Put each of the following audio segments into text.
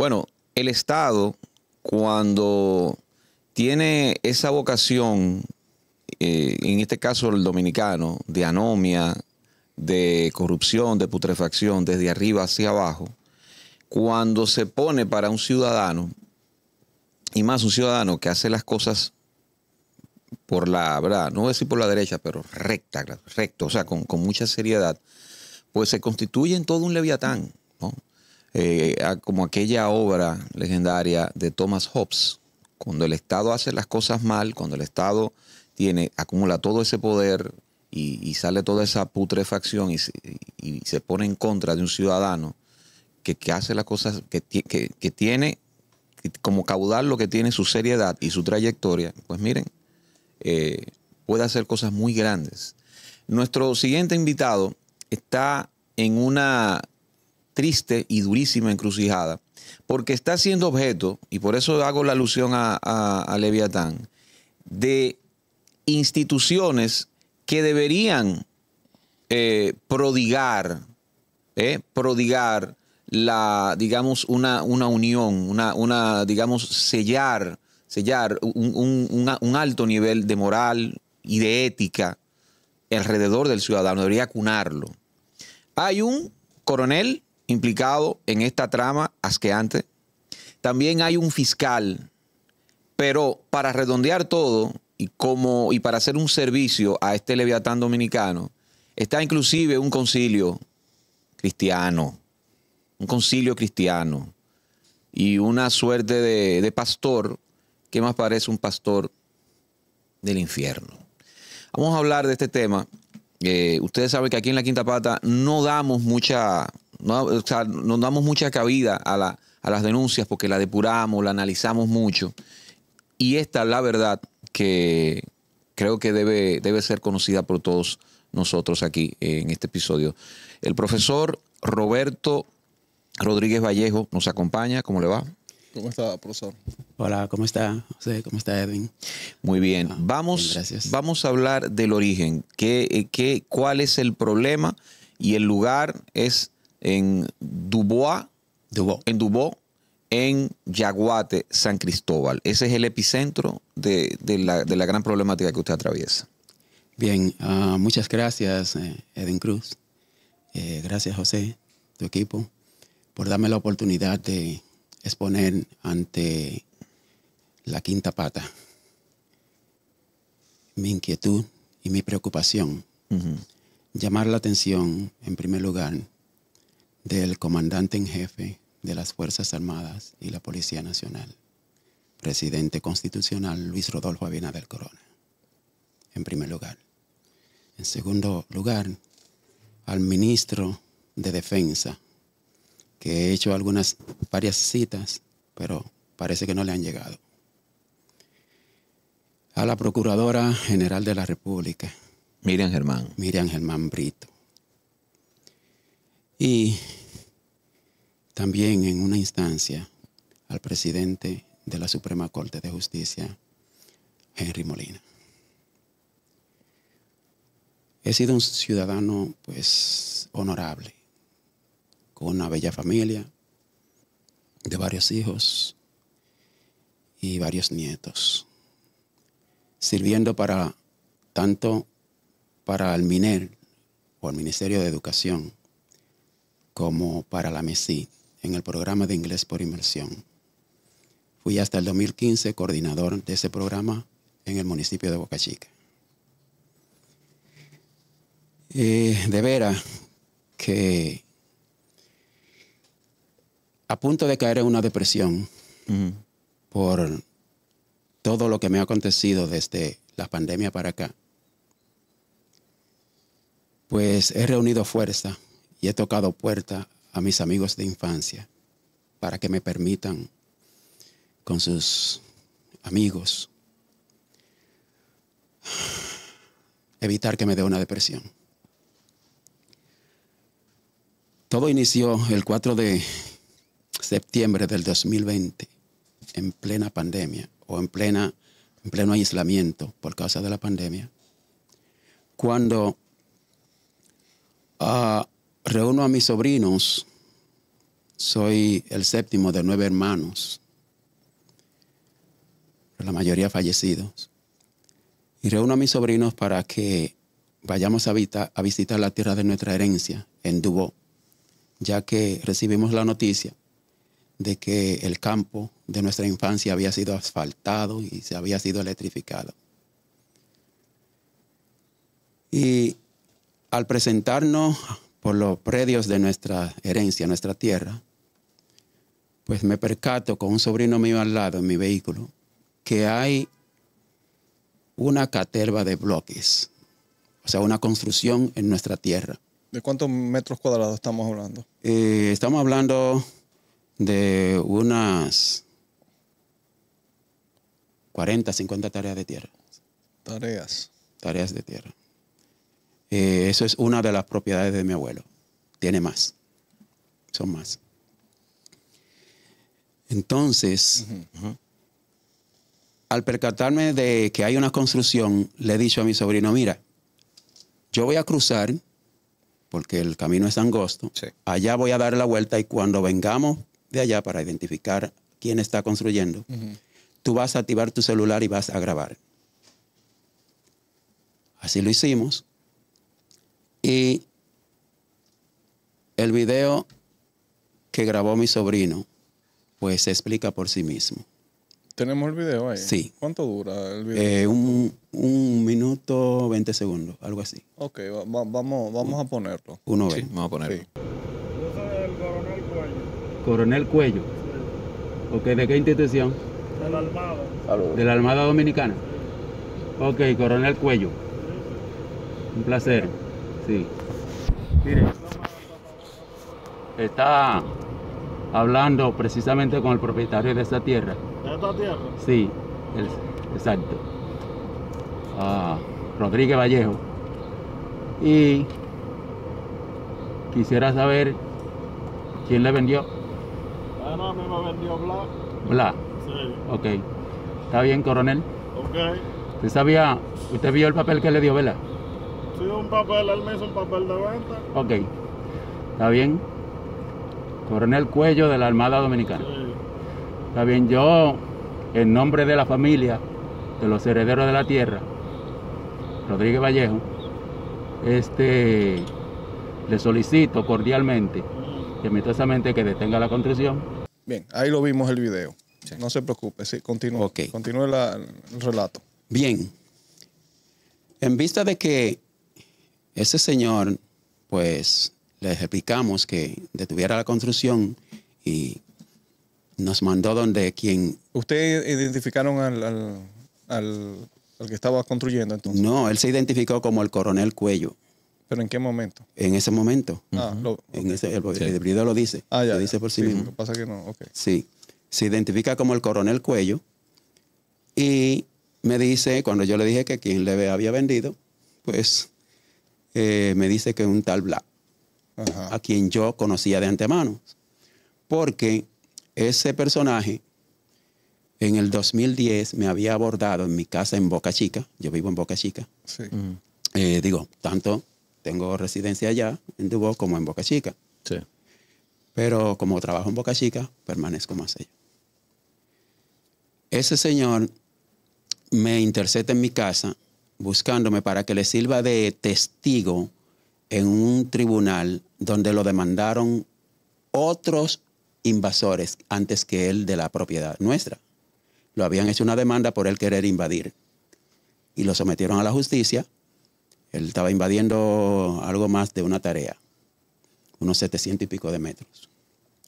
Bueno, el Estado, cuando tiene esa vocación, eh, en este caso el dominicano, de anomia, de corrupción, de putrefacción, desde arriba hacia abajo, cuando se pone para un ciudadano, y más un ciudadano que hace las cosas por la, ¿verdad? No voy a decir por la derecha, pero recta, recto, o sea, con, con mucha seriedad, pues se constituye en todo un leviatán, ¿no? Eh, como aquella obra legendaria de Thomas Hobbes. Cuando el Estado hace las cosas mal, cuando el Estado tiene, acumula todo ese poder y, sale toda esa putrefacción y se, pone en contra de un ciudadano que, hace las cosas, que, tiene como caudal lo que tiene su seriedad y su trayectoria, pues miren, eh, puede hacer cosas muy grandes. Nuestro siguiente invitado está en una triste y durísima encrucijada, porque está siendo objeto, y por eso hago la alusión a, Leviatán, de instituciones que deberían eh, prodigar, eh, prodigar la, digamos, una, unión, una, una, digamos, sellar, sellar un, un alto nivel de moral y de ética alrededor del ciudadano, debería cunarlo. Hay un coronel implicado en esta trama asqueante. También hay un fiscal, pero para redondear todo y, como, y para hacer un servicio a este leviatán dominicano, está inclusive un concilio cristiano, un concilio cristiano y una suerte de, pastor que más parece un pastor del infierno. Vamos a hablar de este tema. Eh, ustedes saben que aquí en la Quinta Pata no damos mucha, nos damos mucha cabida a, la, a las denuncias porque la depuramos, la analizamos mucho. Y esta, es la verdad, que creo que debe, debe ser conocida por todos nosotros aquí en este episodio. El profesor Roberto Rodríguez Vallejo nos acompaña. ¿Cómo le va? ¿Cómo está, profesor? Hola, ¿cómo está José? ¿Cómo está Edwin? Muy bien. Ah, vamos, vamos a hablar del origen. ¿Qué, qué, ¿Cuál es el problema? Y el lugar es en Dubois, en Dubois, en Yaguate, San Cristóbal. Ese es el epicentro de, la, gran problemática que usted atraviesa. Bien, ah, muchas gracias, eh, Edwin Cruz. Eh, gracias, José, tu equipo, por darme la oportunidad de exponer ante la quinta pata mi inquietud y mi preocupación. Llamar la atención, en primer lugar, del comandante en jefe de las Fuerzas Armadas y la Policía Nacional, presidente constitucional Luis Rodolfo del Corona, en primer lugar. En segundo lugar, al ministro de Defensa, que he hecho algunas, varias citas, pero parece que no le han llegado. A la Procuradora General de la República. Miriam Germán. Miriam Germán Brito. Y también en una instancia al presidente de la Suprema Corte de Justicia, Henry Molina. He sido un ciudadano pues honorable, con una bella familia, de varios hijos y varios nietos, sirviendo para tanto para el MINER o el Ministerio de Educación como para la MESI en el programa de inglés por inmersión. Fui hasta el 2015 coordinador de ese programa en el municipio de Boca Chica. Eh, de veras que a punto de caer en una depresión por todo lo que me ha acontecido desde la pandemia para acá, pues he reunido fuerza y he tocado puerta a mis amigos de infancia para que me permitan con sus amigos evitar que me dé una depresión. Todo inició el 4 de septiembre del 2020, en plena pandemia o en, plena, en pleno aislamiento por causa de la pandemia, cuando a ah, reúno a mis sobrinos. Soy el séptimo de nueve hermanos, la mayoría fallecidos. Y reúno a mis sobrinos para que vayamos a, a visitar la tierra de nuestra herencia en Dubó, ya que recibimos la noticia de que el campo de nuestra infancia había sido asfaltado y se había sido electrificado. Y al presentarnos por los predios de nuestra herencia, nuestra tierra, pues me percato con un sobrino mío al lado en mi vehículo que hay una caterva de bloques, o sea, una construcción en nuestra tierra. ¿De cuántos metros cuadrados estamos hablando? Eh, estamos hablando de unas 40, 50 tareas de tierra. Tareas. Tareas de tierra. Eh, eso es una de las propiedades de mi abuelo. Tiene más. Son más. Entonces, al percatarme de que hay una construcción, le he dicho a mi sobrino, mira, yo voy a cruzar, porque el camino es angosto, allá voy a dar la vuelta y cuando vengamos de allá para identificar quién está construyendo, tú vas a activar tu celular y vas a grabar. Así lo hicimos y el video que grabó mi sobrino, pues se explica por sí mismo. ¿Tenemos el video ahí? Sí. ¿Cuánto dura el video? Eh, un, minuto, 20 segundos, algo así. Ok, vamos, vamos a ponerlo. Uno ve. vamos a ponerlo. Sí. El coronel Cuello. Coronel Cuello. Ok, ¿de qué institución? Del la Armada. ¿De la Dominicana? Ok, Coronel Cuello. Un placer. Sí. Mire, está hablando precisamente con el propietario de esta tierra. ¿De esta tierra? Sí, exacto. Ah, Rodríguez Vallejo. Y quisiera saber quién le vendió. Bueno, a mí me vendió Bla. Bla. Sí. Ok. ¿Está bien, coronel? Ok. ¿Usted sabía, usted vio el papel que le dio, vela? un papel al mes, un papel de venta. Ok, está bien. Coronel Cuello de la Armada Dominicana. Está bien, yo, en nombre de la familia, de los herederos de la tierra, Rodríguez Vallejo, este, le solicito cordialmente que amistosamente que detenga la construcción. Bien, ahí lo vimos el video. No se preocupe, sí, continúe. Continúe el relato. Bien. En vista de que ese señor, pues, le explicamos que detuviera la construcción y nos mandó donde quien... ¿Ustedes identificaron al, que estaba construyendo entonces? No, él se identificó como el coronel Cuello. ¿Pero en qué momento? En ese momento. Ah, lo, en ese, el, sí. lo dice. Ah, ya, lo dice por sí, mismo. Lo pasa que no, ok. Sí, se identifica como el coronel Cuello y me dice, cuando yo le dije que quien le había vendido, pues eh, me dice que es un tal Black, a quien yo conocía de antemano. Porque ese personaje en el 2010 me había abordado en mi casa en Boca Chica, yo vivo en Boca Chica. Eh, digo, tanto tengo residencia allá en Dubois como en Boca Chica. Pero como trabajo en Boca Chica, permanezco más allá. Ese señor me intercepta en mi casa buscándome para que le sirva de testigo en un tribunal donde lo demandaron otros invasores antes que él de la propiedad nuestra. Lo habían hecho una demanda por él querer invadir y lo sometieron a la justicia. Él estaba invadiendo algo más de una tarea, unos 700 y pico de metros.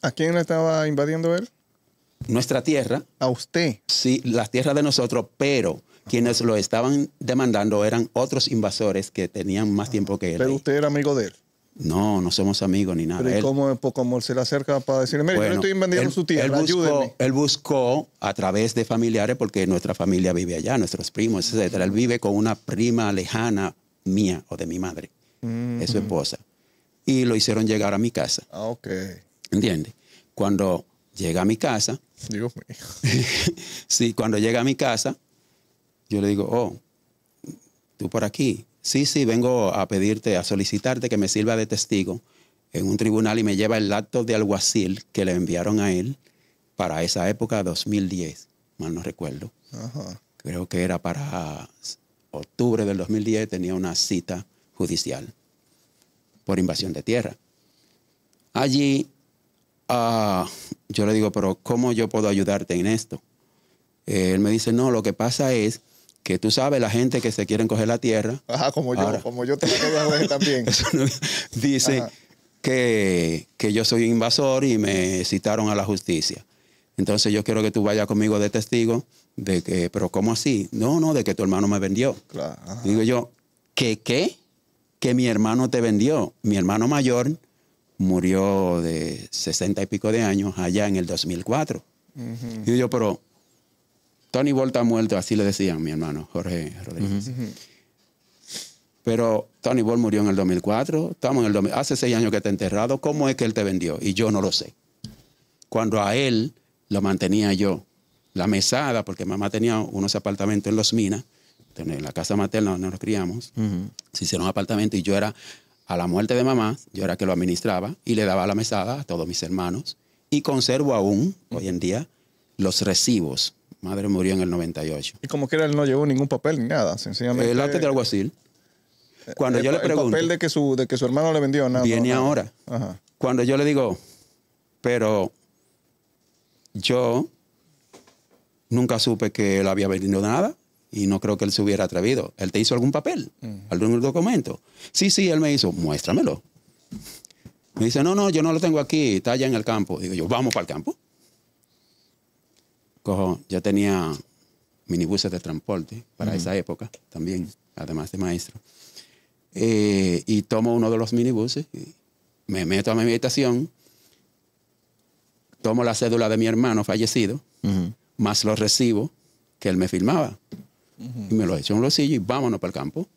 ¿A quién le estaba invadiendo él? Nuestra tierra. ¿A usted? Sí, las tierras de nosotros, pero quienes lo estaban demandando eran otros invasores que tenían más tiempo que él. Pero usted era amigo de él. No, no somos amigos ni nada. ¿Pero cómo, se le acerca para decirle, mire, yo estoy invadiendo su tierra, él buscó, a través de familiares, porque nuestra familia vive allá, nuestros primos, etcétera. Él vive con una prima lejana mía o de mi madre, es su esposa. Y lo hicieron llegar a mi casa. Ah, ok. ¿Entiendes? Cuando llega a mi casa... Dios mío. sí, cuando llega a mi casa, yo le digo, oh, tú por aquí. Sí, sí, vengo a pedirte, a solicitarte que me sirva de testigo en un tribunal y me lleva el acto de alguacil que le enviaron a él para esa época, 2010, mal no recuerdo. Creo que era para octubre del 2010, tenía una cita judicial por invasión de tierra. Allí ah, yo le digo, pero ¿cómo yo puedo ayudarte en esto? Eh, él me dice, no, lo que pasa es que tú sabes, la gente que se quieren coger la tierra. Ajá, como yo, como yo te también. dice que, yo soy invasor y me citaron a la justicia. Entonces yo quiero que tú vayas conmigo de testigo de que, pero ¿cómo así? No, no, de que tu hermano me vendió. Digo yo, ¿qué qué? Que mi hermano te vendió. Mi hermano mayor murió de 60 y pico de años allá en el 2004. Digo yo, pero Tony está muerto, así le decían mi hermano Jorge Rodríguez. Pero Tony Ball murió en el 2004, estamos en el hace seis años que está enterrado, ¿cómo es que él te vendió? Y yo no lo sé. Cuando a él lo mantenía yo, la mesada, porque mamá tenía unos apartamentos en Los Minas, en la casa materna donde nos criamos, se hicieron apartamentos y yo era, a la muerte de mamá, yo era que lo administraba y le daba la mesada a todos mis hermanos y conservo aún, hoy en día, los recibos Madre murió en el 98. Y como que él no llevó ningún papel ni nada, sencillamente. El arte de alguacil. Eh, Cuando yo le pregunto. El papel de que su, de que su hermano le vendió nada. Viene ahora. Ajá. Cuando yo le digo, pero yo nunca supe que él había vendido nada y no creo que él se hubiera atrevido. Él te hizo algún papel, mm. algún documento. Sí, sí, él me hizo, muéstramelo. Me dice, no, no, yo no lo tengo aquí, está allá en el campo. Digo yo, vamos para el campo cojo, yo tenía minibuses de transporte para esa época también, además de maestro. Eh, y tomo uno de los minibuses, me meto a mi habitación, tomo la cédula de mi hermano fallecido, más los recibo que él me filmaba. Y me lo echo en un bolsillo y vámonos para el campo.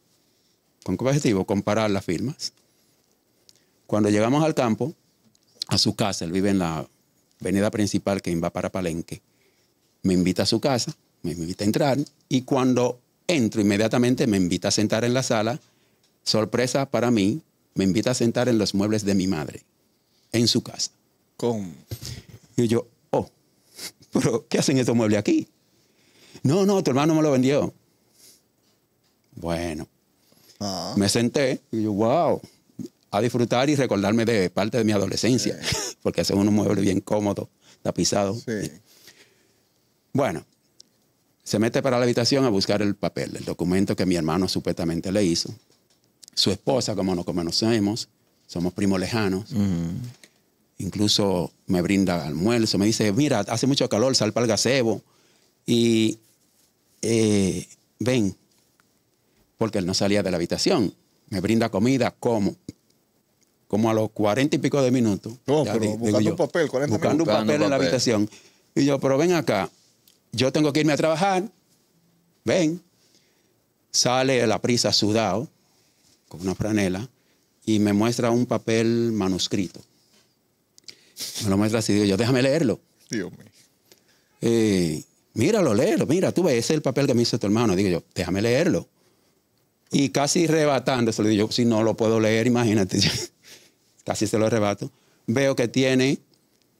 ¿Con qué objetivo? Comparar las firmas. Cuando llegamos al campo, a su casa, él vive en la avenida principal que va para Palenque me invita a su casa, me invita a entrar y cuando entro inmediatamente me invita a sentar en la sala. Sorpresa para mí, me invita a sentar en los muebles de mi madre, en su casa. Con. Y yo, oh, pero ¿qué hacen estos muebles aquí? No, no, tu hermano me lo vendió. Bueno, ah. me senté y yo, wow, a disfrutar y recordarme de parte de mi adolescencia, porque son unos muebles bien cómodos, tapizados. Sí. Bueno, se mete para la habitación a buscar el papel, el documento que mi hermano supuestamente le hizo. Su esposa, como no conocemos, somos primos lejanos. Incluso me brinda almuerzo, me dice, mira, hace mucho calor, sal para el gazebo. Y eh, ven, porque él no salía de la habitación. Me brinda comida, como. Como a los cuarenta y pico de minutos. No, pero buscando un papel, buscando un papel en la habitación. Y yo, pero ven acá, yo tengo que irme a trabajar, ven, sale a la prisa sudado, con una franela, y me muestra un papel manuscrito. Me lo muestra así, digo yo, déjame leerlo. Dios mío. Eh, míralo, léelo, mira, tú ves, ese es el papel que me hizo tu hermano. Digo yo, déjame leerlo. Y casi rebatando, se digo si no lo puedo leer, imagínate, casi se lo arrebato. Veo que tiene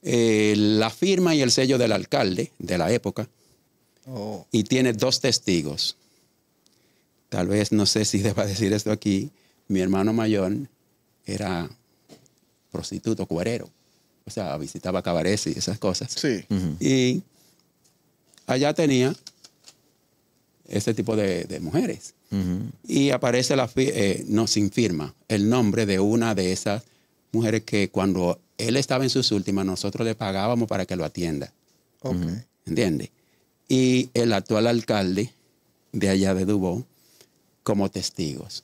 eh, la firma y el sello del alcalde de la época, y tiene dos testigos. Tal vez, no sé si deba decir esto aquí, mi hermano mayor era prostituto, cuarero. O sea, visitaba cabarets y esas cosas. Sí. Y allá tenía ese tipo de, mujeres. Y aparece, la, eh, no, sin firma, el nombre de una de esas mujeres que cuando él estaba en sus últimas, nosotros le pagábamos para que lo atienda. Okay. ¿Entiendes? y el actual alcalde de allá de Dubón como testigos.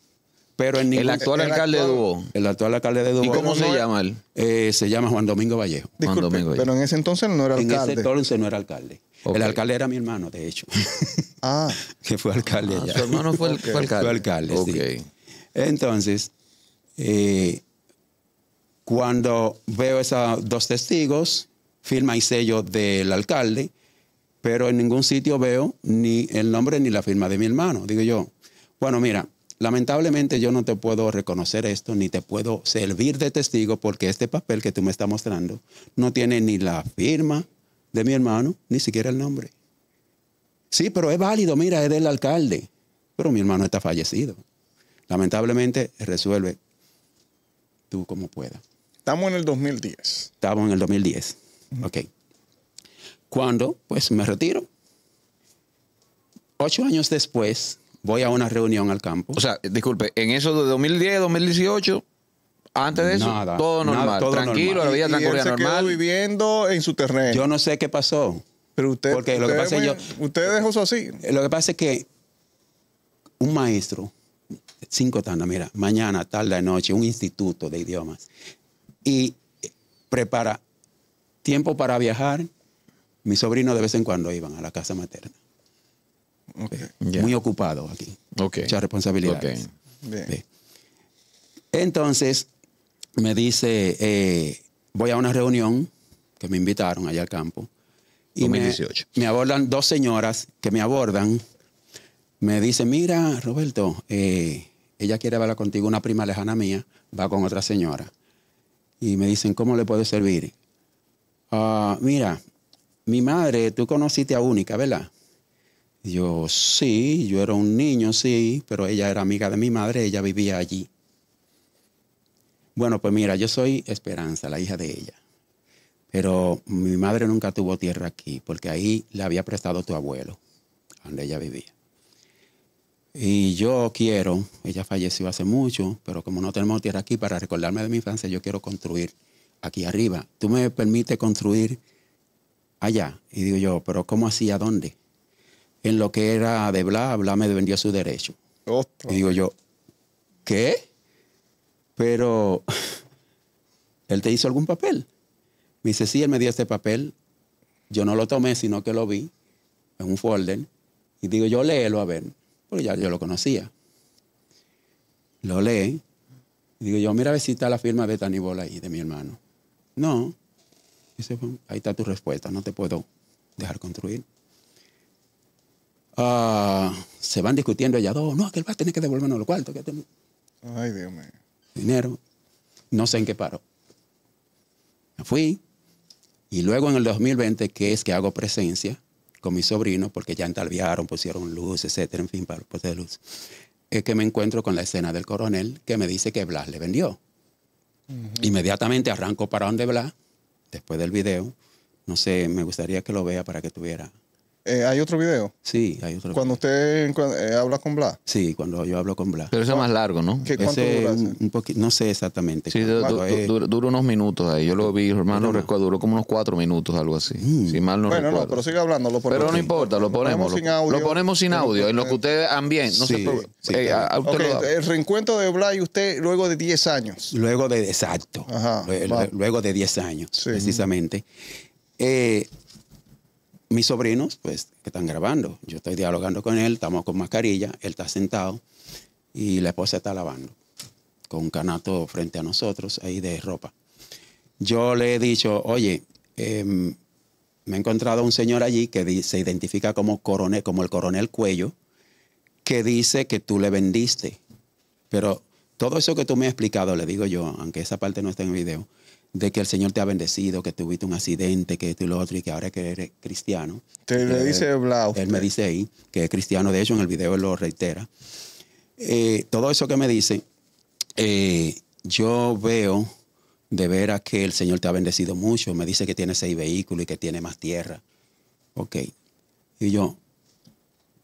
Pero en el actual alcalde de Dubón. El actual alcalde de Dubó. ¿Y cómo se llama él? Eh, se llama Juan Domingo Vallejo. Juan pero en ese entonces no era alcalde. En ese entonces no era alcalde. El alcalde era mi hermano, de hecho. Ah. que fue alcalde ah, Su hermano fue, alcalde. Fue alcalde, Entonces, eh, cuando veo esos dos testigos, firma y sello del alcalde, pero en ningún sitio veo ni el nombre ni la firma de mi hermano. Digo yo, bueno, mira, lamentablemente yo no te puedo reconocer esto, ni te puedo servir de testigo, porque este papel que tú me estás mostrando no tiene ni la firma de mi hermano, ni siquiera el nombre. Sí, pero es válido, mira, es del alcalde, pero mi hermano está fallecido. Lamentablemente resuelve tú como puedas. Estamos en el 2010. Estamos en el 2010. Ok. Cuando, pues, me retiro. Ocho años después, voy a una reunión al campo. O sea, disculpe, en eso de 2010, 2018, antes de eso, todo normal. tranquilo, la vida transcurría normal. viviendo en su terreno. Yo no sé qué pasó. Pero usted. Usted dejó eso así. Eh, lo que pasa es que un maestro, cinco tandas, mira, mañana, tarde, noche, un instituto de idiomas. Y prepara tiempo para viajar, mis sobrinos de vez en cuando iban a la casa materna. Muy ocupado aquí. Mucha responsabilidad. responsabilidades. Entonces, me dice, eh, voy a una reunión que me invitaron allá al campo. Y 2018. Me, abordan dos señoras que me abordan. Me dicen, mira, Roberto, eh, ella quiere hablar contigo, una prima lejana mía, va con otra señora. Y me dicen, ¿cómo le puede servir? Ah, mira, mi madre, tú conociste a Única, ¿verdad? yo, sí, yo era un niño, sí, pero ella era amiga de mi madre, ella vivía allí. Bueno, pues mira, yo soy Esperanza, la hija de ella. Pero mi madre nunca tuvo tierra aquí, porque ahí le había prestado tu abuelo, donde ella vivía. Y yo quiero, ella falleció hace mucho, pero como no tenemos tierra aquí, para recordarme de mi infancia, yo quiero construir aquí arriba. ¿Tú me permites construir allá. Y digo yo, pero ¿cómo hacía? dónde? En lo que era de Bla, Bla me vendió su derecho. Y digo yo, ¿qué? Pero, ¿él te hizo algún papel? Me dice, sí, él me dio este papel. Yo no lo tomé, sino que lo vi en un folder. Y digo, yo léelo a ver, porque ya yo lo conocía. Lo lee. Y digo yo, mira a ver si está la firma de Bola ahí, de mi hermano. No ahí está tu respuesta, no te puedo dejar construir. Ah, se van discutiendo ellas dos, no, que él va a tener que devolvernos los cuartos. Que Ay, Dios mío. Dinero. No sé en qué paro. Me fui. Y luego en el 2020, que es que hago presencia con mi sobrino porque ya entalviaron, pusieron luz, etcétera, en fin, para poner luz, es que me encuentro con la escena del coronel que me dice que Blas le vendió. Inmediatamente arranco para donde Blas después del video. No sé, me gustaría que lo vea para que tuviera eh, ¿Hay otro video? Sí, hay otro Cuando usted eh, habla con Bla. Sí, cuando yo hablo con Blas. Pero eso es más largo, ¿no? ¿Qué, ¿Cuánto dura? Un, no sé exactamente. Sí, dura, unos minutos ahí. Yo lo vi, hermano, duró como unos cuatro minutos, algo así. Mm. Si mal no bueno, no, pero sigue hablando. pero no importa, lo ponemos. Lo ponemos sin audio. Lo ponemos sin audio, en lo que ustedes han bien. sí, eh, el reencuentro de Bla y usted luego de 10 años. Luego de, exacto. Ajá, luego, de 10 años, precisamente. Eh, mis sobrinos, pues, que están grabando. Yo estoy dialogando con él, estamos con mascarilla, él está sentado y la esposa está lavando con un canato frente a nosotros ahí de ropa. Yo le he dicho, oye, em, me he encontrado un señor allí que se identifica como, coronel, como el coronel Cuello, que dice que tú le vendiste. Pero todo eso que tú me has explicado, le digo yo, aunque esa parte no está en el video, de que el Señor te ha bendecido, que tuviste un accidente, que esto y lo otro, y que ahora que eres cristiano. Te eh, dice Blau. Él me dice ahí que es cristiano, de hecho en el video lo reitera. Eh, todo eso que me dice, eh, yo veo de veras que el Señor te ha bendecido mucho. Me dice que tiene seis vehículos y que tiene más tierra. Ok. Y yo,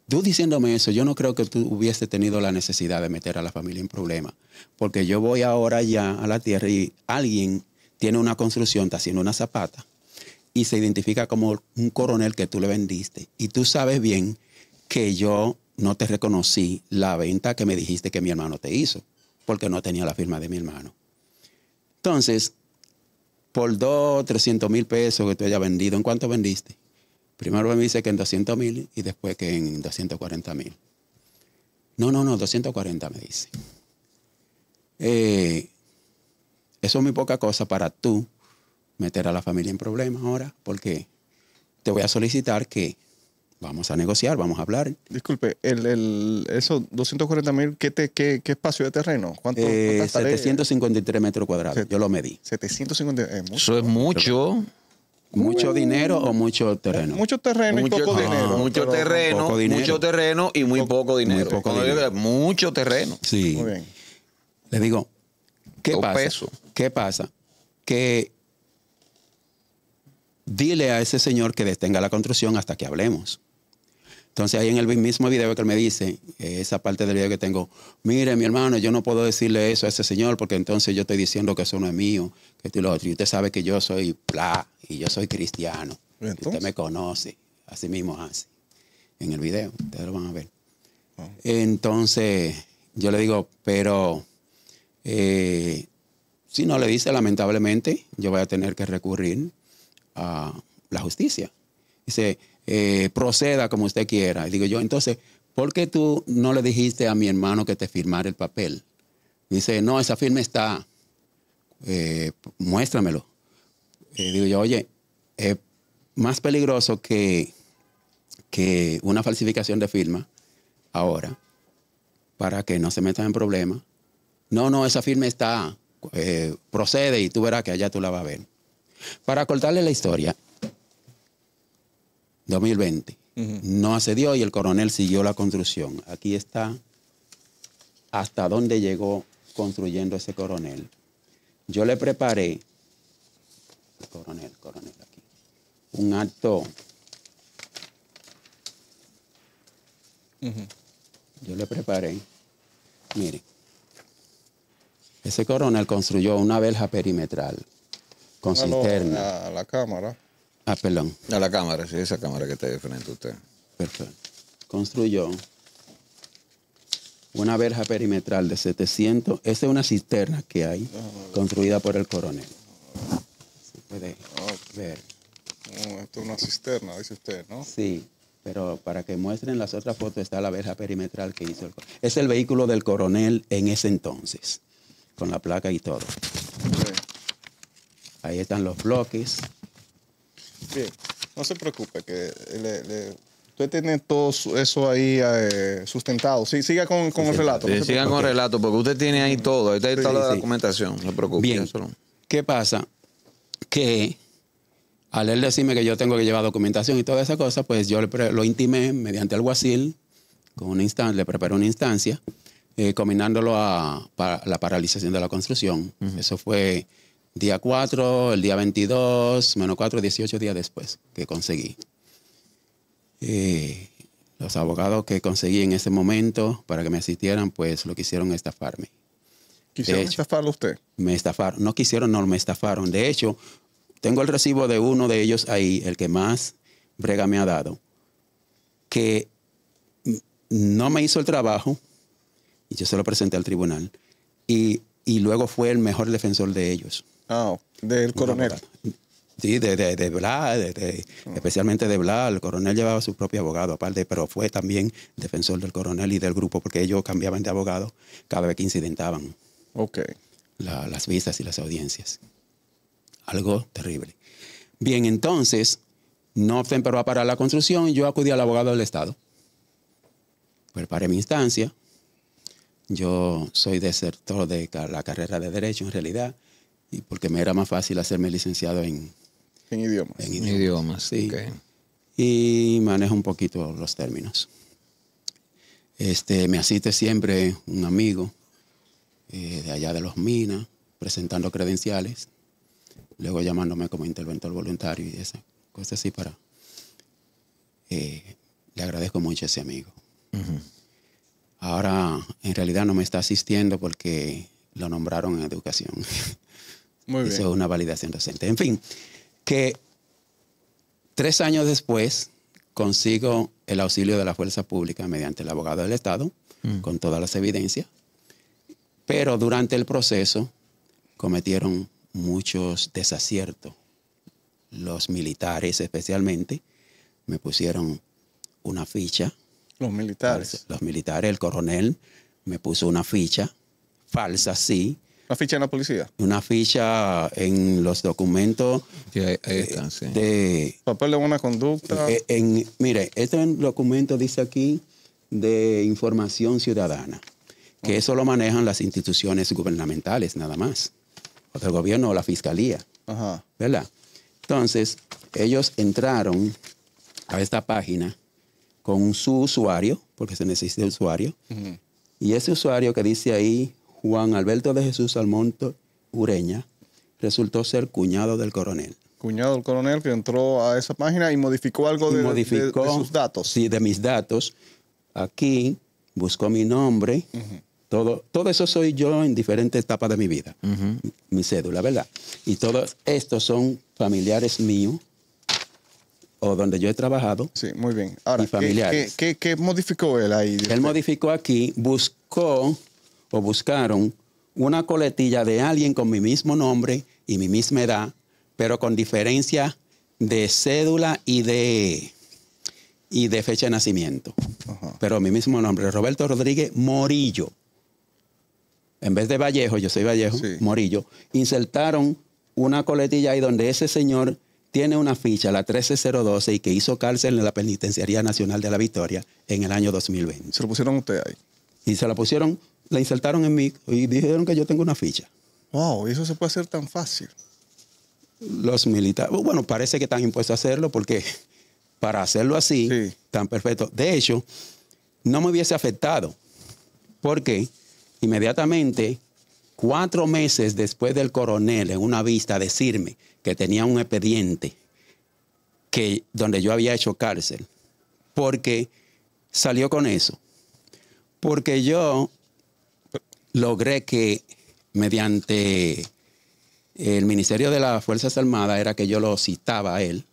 tú diciéndome eso, yo no creo que tú hubieses tenido la necesidad de meter a la familia en problemas. Porque yo voy ahora ya a la tierra y alguien tiene una construcción, está haciendo una zapata y se identifica como un coronel que tú le vendiste. Y tú sabes bien que yo no te reconocí la venta que me dijiste que mi hermano te hizo, porque no tenía la firma de mi hermano. Entonces, por dos 300 mil pesos que tú hayas vendido, ¿en cuánto vendiste? Primero me dice que en 200 mil y después que en 240 mil. No, no, no, 240 me dice. Eh, eso es muy poca cosa para tú meter a la familia en problemas ahora, porque te voy a solicitar que vamos a negociar, vamos a hablar. Disculpe, el, el esos 240 mil, ¿qué, qué, espacio de terreno? ¿Cuánto, eh, 753 metros cuadrados, yo lo medí. 753, Eso es mucho. Mucho uh. dinero o mucho terreno. Mucho terreno mucho, y ah, poco dinero. Mucho terreno, mucho terreno y muy poco, dinero. mucho terreno. Sí. Muy bien. Le digo, ¿qué peso ¿Qué pasa? Que dile a ese señor que detenga la construcción hasta que hablemos. Entonces ahí en el mismo video que él me dice, esa parte del video que tengo, mire mi hermano, yo no puedo decirle eso a ese señor porque entonces yo estoy diciendo que eso no es mío, que esto lo otro. Y usted sabe que yo soy bla y yo soy cristiano. Usted me conoce, así mismo así En el video, ustedes lo van a ver. Entonces yo le digo, pero eh, si no le dice, lamentablemente, yo voy a tener que recurrir a la justicia. Dice, eh, proceda como usted quiera. Y digo yo, entonces, ¿por qué tú no le dijiste a mi hermano que te firmara el papel? Dice, no, esa firma está, eh, muéstramelo. Eh, digo yo, oye, es más peligroso que, que una falsificación de firma ahora, para que no se metan en problemas. No, no, esa firma está. Eh, procede y tú verás que allá tú la vas a ver. Para contarle la historia, 2020, no accedió y el coronel siguió la construcción. Aquí está hasta dónde llegó construyendo ese coronel. Yo le preparé, coronel, coronel, aquí, un acto. Yo le preparé, mire. Ese coronel construyó una verja perimetral con ah, cisterna. a la cámara. Ah, perdón. A la cámara, sí, esa cámara que está de frente a usted. Perfecto. Construyó una verja perimetral de 700. Esa es una cisterna que hay, ah, construida por el coronel. Se puede ver. esto es una cisterna, dice usted, ¿no? Sí, pero para que muestren las otras fotos está la verja perimetral que hizo el coronel. Es el vehículo del coronel en ese entonces con la placa y todo. Ahí están los bloques. Bien, no se preocupe, que usted tiene todo eso ahí eh, sustentado. Sí, siga con, el relato. siga con el relato, porque usted tiene ahí todo. Ahí está, la documentación, no se preocupe. Bien, ¿qué pasa? Que al él decirme que yo tengo que llevar documentación y toda esa cosa, pues yo lo intimé mediante alguacil, con una le preparé una instancia eh, combinándolo a la paralización de la construcción. Eso fue día 4, el día 22, menos 4, 18 días después que conseguí. Eh, los abogados que conseguí en ese momento para que me asistieran, pues lo quisieron estafarme. ¿Quisieron estafarlo usted? Me estafaron. No quisieron, no, me estafaron. De hecho, tengo el recibo de uno de ellos ahí, el que más brega me ha dado, que no me hizo el trabajo, y yo se lo presenté al tribunal. Y, luego fue el mejor defensor de ellos. Ah, del coronel. Sí, de, de, mm. especialmente de Blas. El coronel llevaba su propio abogado, aparte, pero fue también defensor del coronel y del grupo, porque ellos cambiaban de abogado cada vez que incidentaban okay. las vistas y las audiencias. Algo terrible. Bien, entonces, no se empezó a parar la construcción. Yo acudí al abogado del Estado. Preparé mi instancia, yo soy desertor de la carrera de Derecho, en realidad, y porque me era más fácil hacerme licenciado en, en idiomas. En idiomas, sí. Y manejo un poquito los términos. Este, me asiste siempre un amigo eh, de allá de los Minas, presentando credenciales, luego llamándome como interventor voluntario y esas cosas así para... Eh, le agradezco mucho a ese amigo. Ahora en realidad no me está asistiendo porque lo nombraron en educación. Muy bien. Eso es una validación docente. En fin, que tres años después consigo el auxilio de la fuerza pública mediante el abogado del Estado, mm. con todas las evidencias, pero durante el proceso cometieron muchos desaciertos. Los militares especialmente me pusieron una ficha los militares. Los militares, el coronel me puso una ficha, falsa, sí. ¿Una ficha en la policía? Una ficha en los documentos de... Papel de buena conducta. E, en, mire, este documento dice aquí de información ciudadana, que eso lo manejan las instituciones gubernamentales nada más, o gobierno o la fiscalía, Ajá. ¿verdad? Entonces, ellos entraron a esta página con su usuario, porque se necesita usuario. Y ese usuario que dice ahí, Juan Alberto de Jesús Almonto Ureña, resultó ser cuñado del coronel. Cuñado del coronel que entró a esa página y modificó algo de, sus datos. Sí, de mis datos. Aquí buscó mi nombre. Todo, todo eso soy yo en diferentes etapas de mi vida. Mi cédula, ¿verdad? Y todos estos son familiares míos o donde yo he trabajado. Sí, muy bien. Ahora, ¿qué, modificó él ahí? Él modificó aquí, buscó o buscaron una coletilla de alguien con mi mismo nombre y mi misma edad, pero con diferencia de cédula y de, y de fecha de nacimiento. Pero mi mismo nombre, Roberto Rodríguez Morillo. En vez de Vallejo, yo soy Vallejo, Morillo, insertaron una coletilla ahí donde ese señor tiene una ficha, la 13012, y que hizo cárcel en la Penitenciaría Nacional de la Victoria en el año 2020. ¿Se lo pusieron usted ahí? Y se la pusieron, la insertaron en mí y dijeron que yo tengo una ficha. Wow, eso se puede hacer tan fácil. Los militares, uh, bueno, parece que están impuestos a hacerlo porque para hacerlo así, tan perfecto. De hecho, no me hubiese afectado porque inmediatamente, cuatro meses después del coronel en una vista decirme que tenía un expediente que, donde yo había hecho cárcel, porque salió con eso. Porque yo logré que mediante el Ministerio de las Fuerzas Armadas era que yo lo citaba a él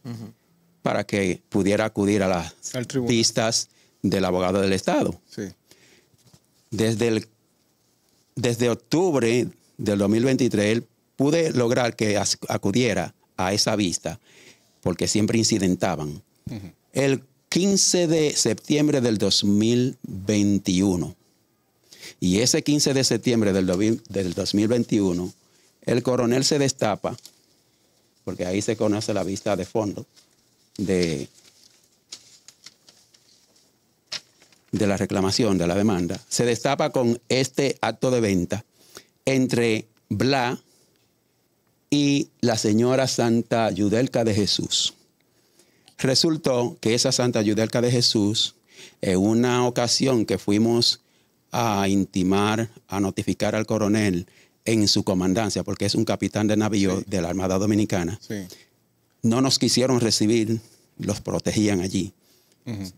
para que pudiera acudir a las pistas del abogado del Estado. Sí. Desde, el, desde octubre del 2023, él pude lograr que acudiera a esa vista, porque siempre incidentaban. El 15 de septiembre del 2021. Y ese 15 de septiembre del, 2021, el coronel se destapa, porque ahí se conoce la vista de fondo de, de la reclamación, de la demanda, se destapa con este acto de venta entre Bla, y la señora Santa Yudelca de Jesús. Resultó que esa Santa Yudelca de Jesús, en una ocasión que fuimos a intimar, a notificar al coronel en su comandancia, porque es un capitán de navío de la Armada Dominicana, no nos quisieron recibir, los protegían allí.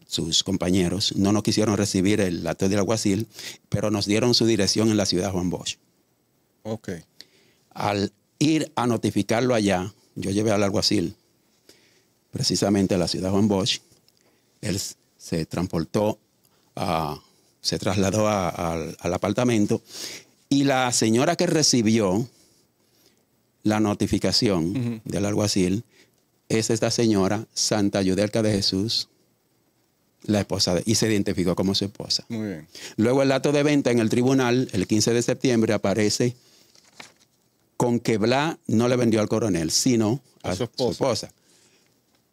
sus compañeros, no nos quisieron recibir el de del alguacil, pero nos dieron su dirección en la ciudad de Juan Bosch. Ok. Al ir a notificarlo allá. Yo llevé al alguacil, precisamente a la ciudad Juan Bosch. Él se transportó, se trasladó al apartamento y la señora que recibió la notificación del alguacil es esta señora, Santa Yudelca de Jesús, la esposa, de, y se identificó como su esposa. Muy bien. Luego el dato de venta en el tribunal, el 15 de septiembre, aparece con que Bla no le vendió al coronel, sino a, su, esposa.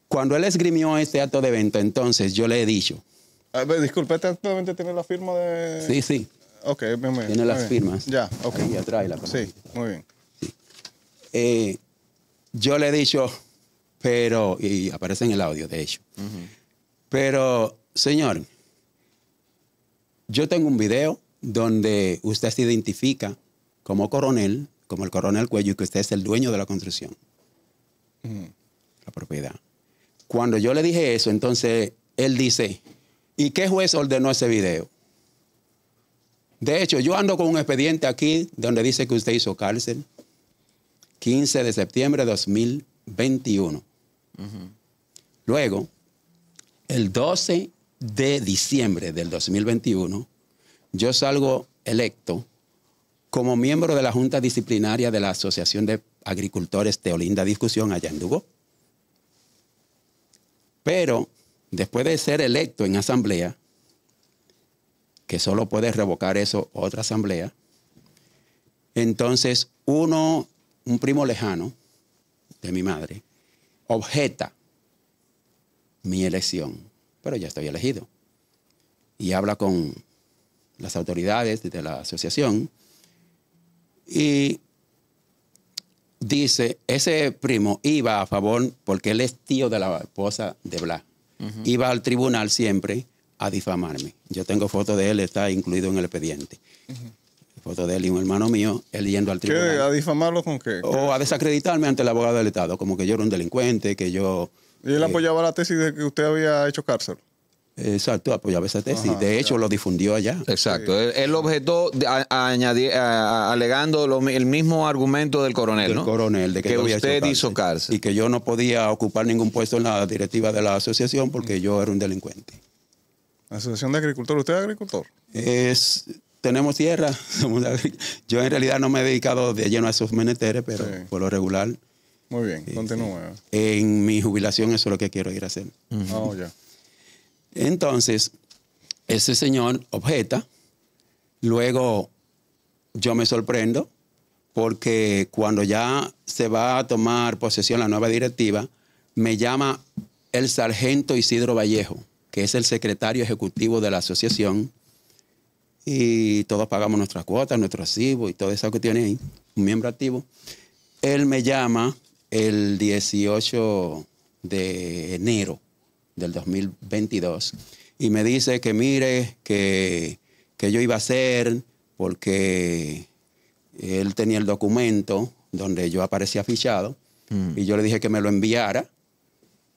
Cuando él esgrimió este acto de venta, entonces yo le he dicho. A disculpe, ¿este tiene la firma de.? Sí, sí. Ok, Tiene las firmas. Ya, ok. Ahí atrás la Sí, muy bien. Eh, yo le he dicho, pero. Y aparece en el audio, de hecho. Pero, señor, yo tengo un video donde usted se identifica como coronel como el coronel Cuello y que usted es el dueño de la construcción. Mm. La propiedad. Cuando yo le dije eso, entonces él dice, ¿y qué juez ordenó ese video? De hecho, yo ando con un expediente aquí donde dice que usted hizo cárcel. 15 de septiembre de 2021. Luego, el 12 de diciembre del 2021, yo salgo electo como miembro de la Junta Disciplinaria de la Asociación de Agricultores Teolinda Discusión allá en Dugó. Pero después de ser electo en asamblea, que solo puede revocar eso otra asamblea, entonces uno, un primo lejano de mi madre, objeta mi elección, pero ya estoy elegido. Y habla con las autoridades de la asociación y dice, ese primo iba a favor, porque él es tío de la esposa de Blas, iba al tribunal siempre a difamarme. Yo tengo foto de él, está incluido en el expediente. Foto de él y un hermano mío, él yendo al tribunal. ¿Qué? ¿A difamarlo con qué? O a desacreditarme ante el abogado del Estado, como que yo era un delincuente, que yo... ¿Y él eh, apoyaba la tesis de que usted había hecho cárcel? Exacto, apoyaba esa tesis. de hecho, lo difundió allá. Exacto. Él, objetó alegando el mismo argumento del coronel, del coronel, de que, usted hizo cárcel. Y que yo no podía ocupar ningún puesto en la directiva de la asociación porque yo era un delincuente. Asociación de Agricultores. ¿Usted es agricultor? Es, tenemos tierra. yo en realidad no me he dedicado de lleno a esos meneteres pero por lo regular. Muy bien, este, continúa. En mi jubilación eso es lo que quiero ir a hacer. ya. Entonces, ese señor objeta, luego yo me sorprendo porque cuando ya se va a tomar posesión la nueva directiva, me llama el sargento Isidro Vallejo, que es el secretario ejecutivo de la asociación, y todos pagamos nuestras cuotas, nuestro recibo y todo eso que tiene ahí, un miembro activo. Él me llama el 18 de enero del 2022 y me dice que mire, que, que yo iba a ser porque él tenía el documento donde yo aparecía fichado mm. y yo le dije que me lo enviara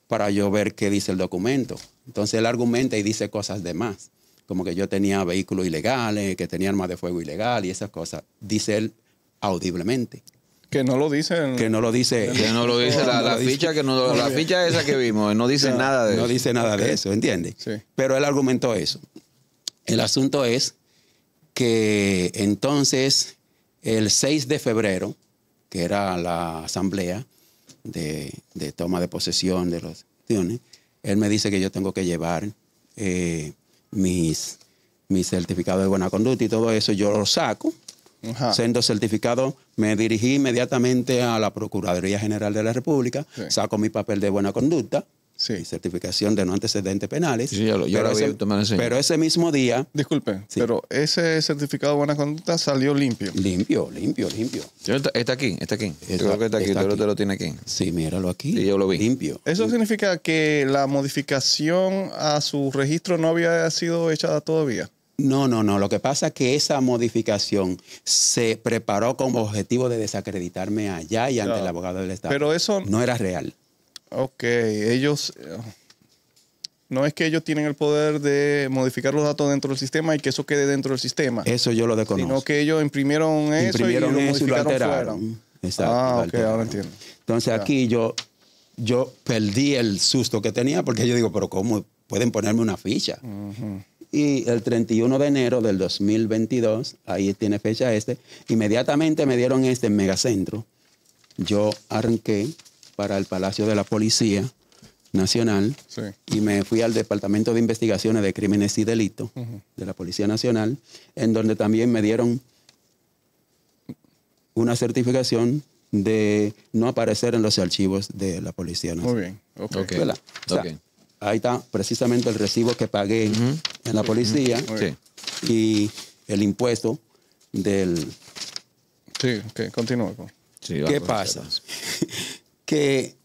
para yo ver qué dice el documento. Entonces él argumenta y dice cosas de más, como que yo tenía vehículos ilegales, que tenía armas de fuego ilegal y esas cosas, dice él audiblemente. Que no lo dice Que no lo dice. Que no lo dice la, la ficha, que la ficha esa que vimos, no dice nada de no eso. No dice nada de eso, ¿entiendes? Sí. Pero él argumentó eso. El asunto es que entonces el 6 de febrero, que era la asamblea de, toma de posesión de los tiones, él me dice que yo tengo que llevar eh, mis, mi certificado de buena conducta y todo eso, yo lo saco siendo certificado, me dirigí inmediatamente a la Procuraduría General de la República, saco mi papel de buena conducta, sí. certificación de no antecedentes penales. pero, ese, mismo día. Disculpe, pero ese certificado de buena conducta salió limpio. Limpio, limpio, limpio. Está aquí, está aquí. yo creo que está aquí, lo tiene aquí. Sí, míralo aquí. Sí, yo lo vi. Limpio. ¿Eso significa que la modificación a su registro no había sido hecha todavía? No, no, no. Lo que pasa es que esa modificación se preparó con objetivo de desacreditarme allá y ante el abogado del Estado. Pero eso no era real. Ok, ellos... Eh, no es que ellos tienen el poder de modificar los datos dentro del sistema y que eso quede dentro del sistema. Eso yo lo desconozco. Sino que ellos imprimieron eso y lo, eso Exacto. Ah, ok, ahora entiendo. Entonces aquí yo, yo perdí el susto que tenía porque yo digo, pero ¿cómo pueden ponerme una ficha? y el 31 de enero del 2022, ahí tiene fecha este, inmediatamente me dieron este Megacentro. Yo arranqué para el Palacio de la Policía Nacional y me fui al Departamento de Investigaciones de Crímenes y Delitos de la Policía Nacional, en donde también me dieron una certificación de no aparecer en los archivos de la Policía Nacional. Muy bien, ok. okay. Ahí está precisamente el recibo que pagué en la policía y el impuesto del... Sí, ok, continúa. ¿Qué pasa? que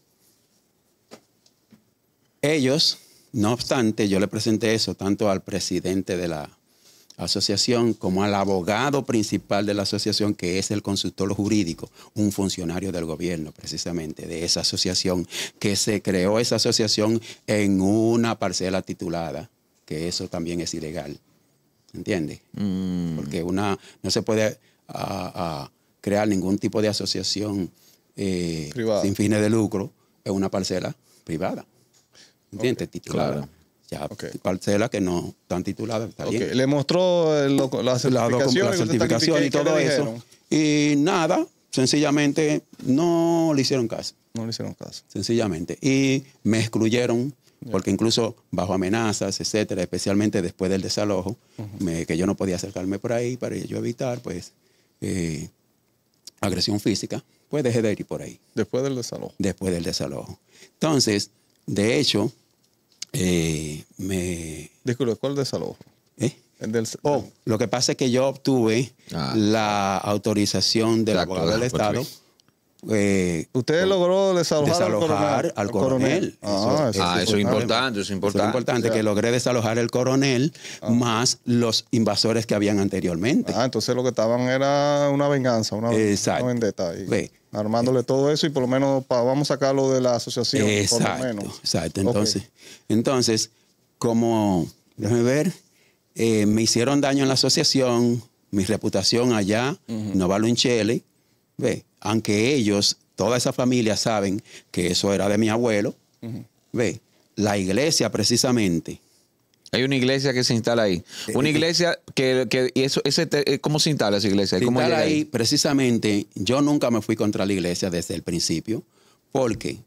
ellos, no obstante, yo le presenté eso tanto al presidente de la asociación como al abogado principal de la asociación, que es el consultor jurídico, un funcionario del gobierno precisamente de esa asociación, que se creó esa asociación en una parcela titulada, que eso también es ilegal. ¿Entiendes? Mm. Porque una no se puede ah, ah, crear ningún tipo de asociación eh, sin fines de lucro en una parcela privada. ¿Entiendes? Titulada ya parcela que no están tituladas. Le mostró la certificación, y, todo eso. Y nada, sencillamente no le hicieron caso. No le hicieron caso. Sencillamente. Y me excluyeron porque incluso bajo amenazas, etcétera, especialmente después del desalojo, que yo no podía acercarme por ahí para yo evitar, pues, eh, agresión física, pues dejé de ir por ahí. Después del desalojo. Después del desalojo. Entonces, de hecho, eh, me... Disculpe, ¿cuál de ¿Eh? El del... oh, lo que pasa es que yo obtuve ah. la autorización del gobierno abogado del Estado. Eh, ¿Usted logró desalojar, al coronel? Ah, eso, es importante, eso es importante. importante, que logré desalojar al coronel ah. más los invasores que habían anteriormente. Ah, entonces lo que estaban era una venganza, una, Exacto. vendetta. Armándole todo eso y por lo menos vamos a sacarlo de la asociación. Exacto, exacto. Entonces, entonces, como, déjame ver, eh, me hicieron daño en la asociación, mi reputación allá, Novalo en ve, aunque ellos, toda esa familia saben que eso era de mi abuelo, ve, la iglesia precisamente. Hay una iglesia que se instala ahí. Una iglesia que, eso, ese, eh, ¿cómo se instala esa iglesia? ¿Cómo se instala ahí, precisamente, yo nunca me fui contra la iglesia desde el principio, porque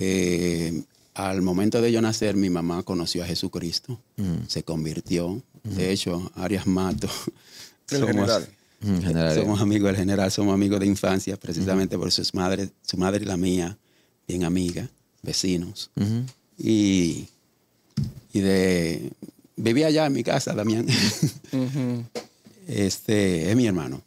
eh, al momento de yo nacer, mi mamá conoció a Jesucristo, se convirtió. De hecho, Arias Mato, somos amigos del general, somos amigos de infancia, precisamente por sus madres, su madre y la mía, bien amiga, vecinos. y, de vivía allá en mi casa, Damián. Este es mi hermano.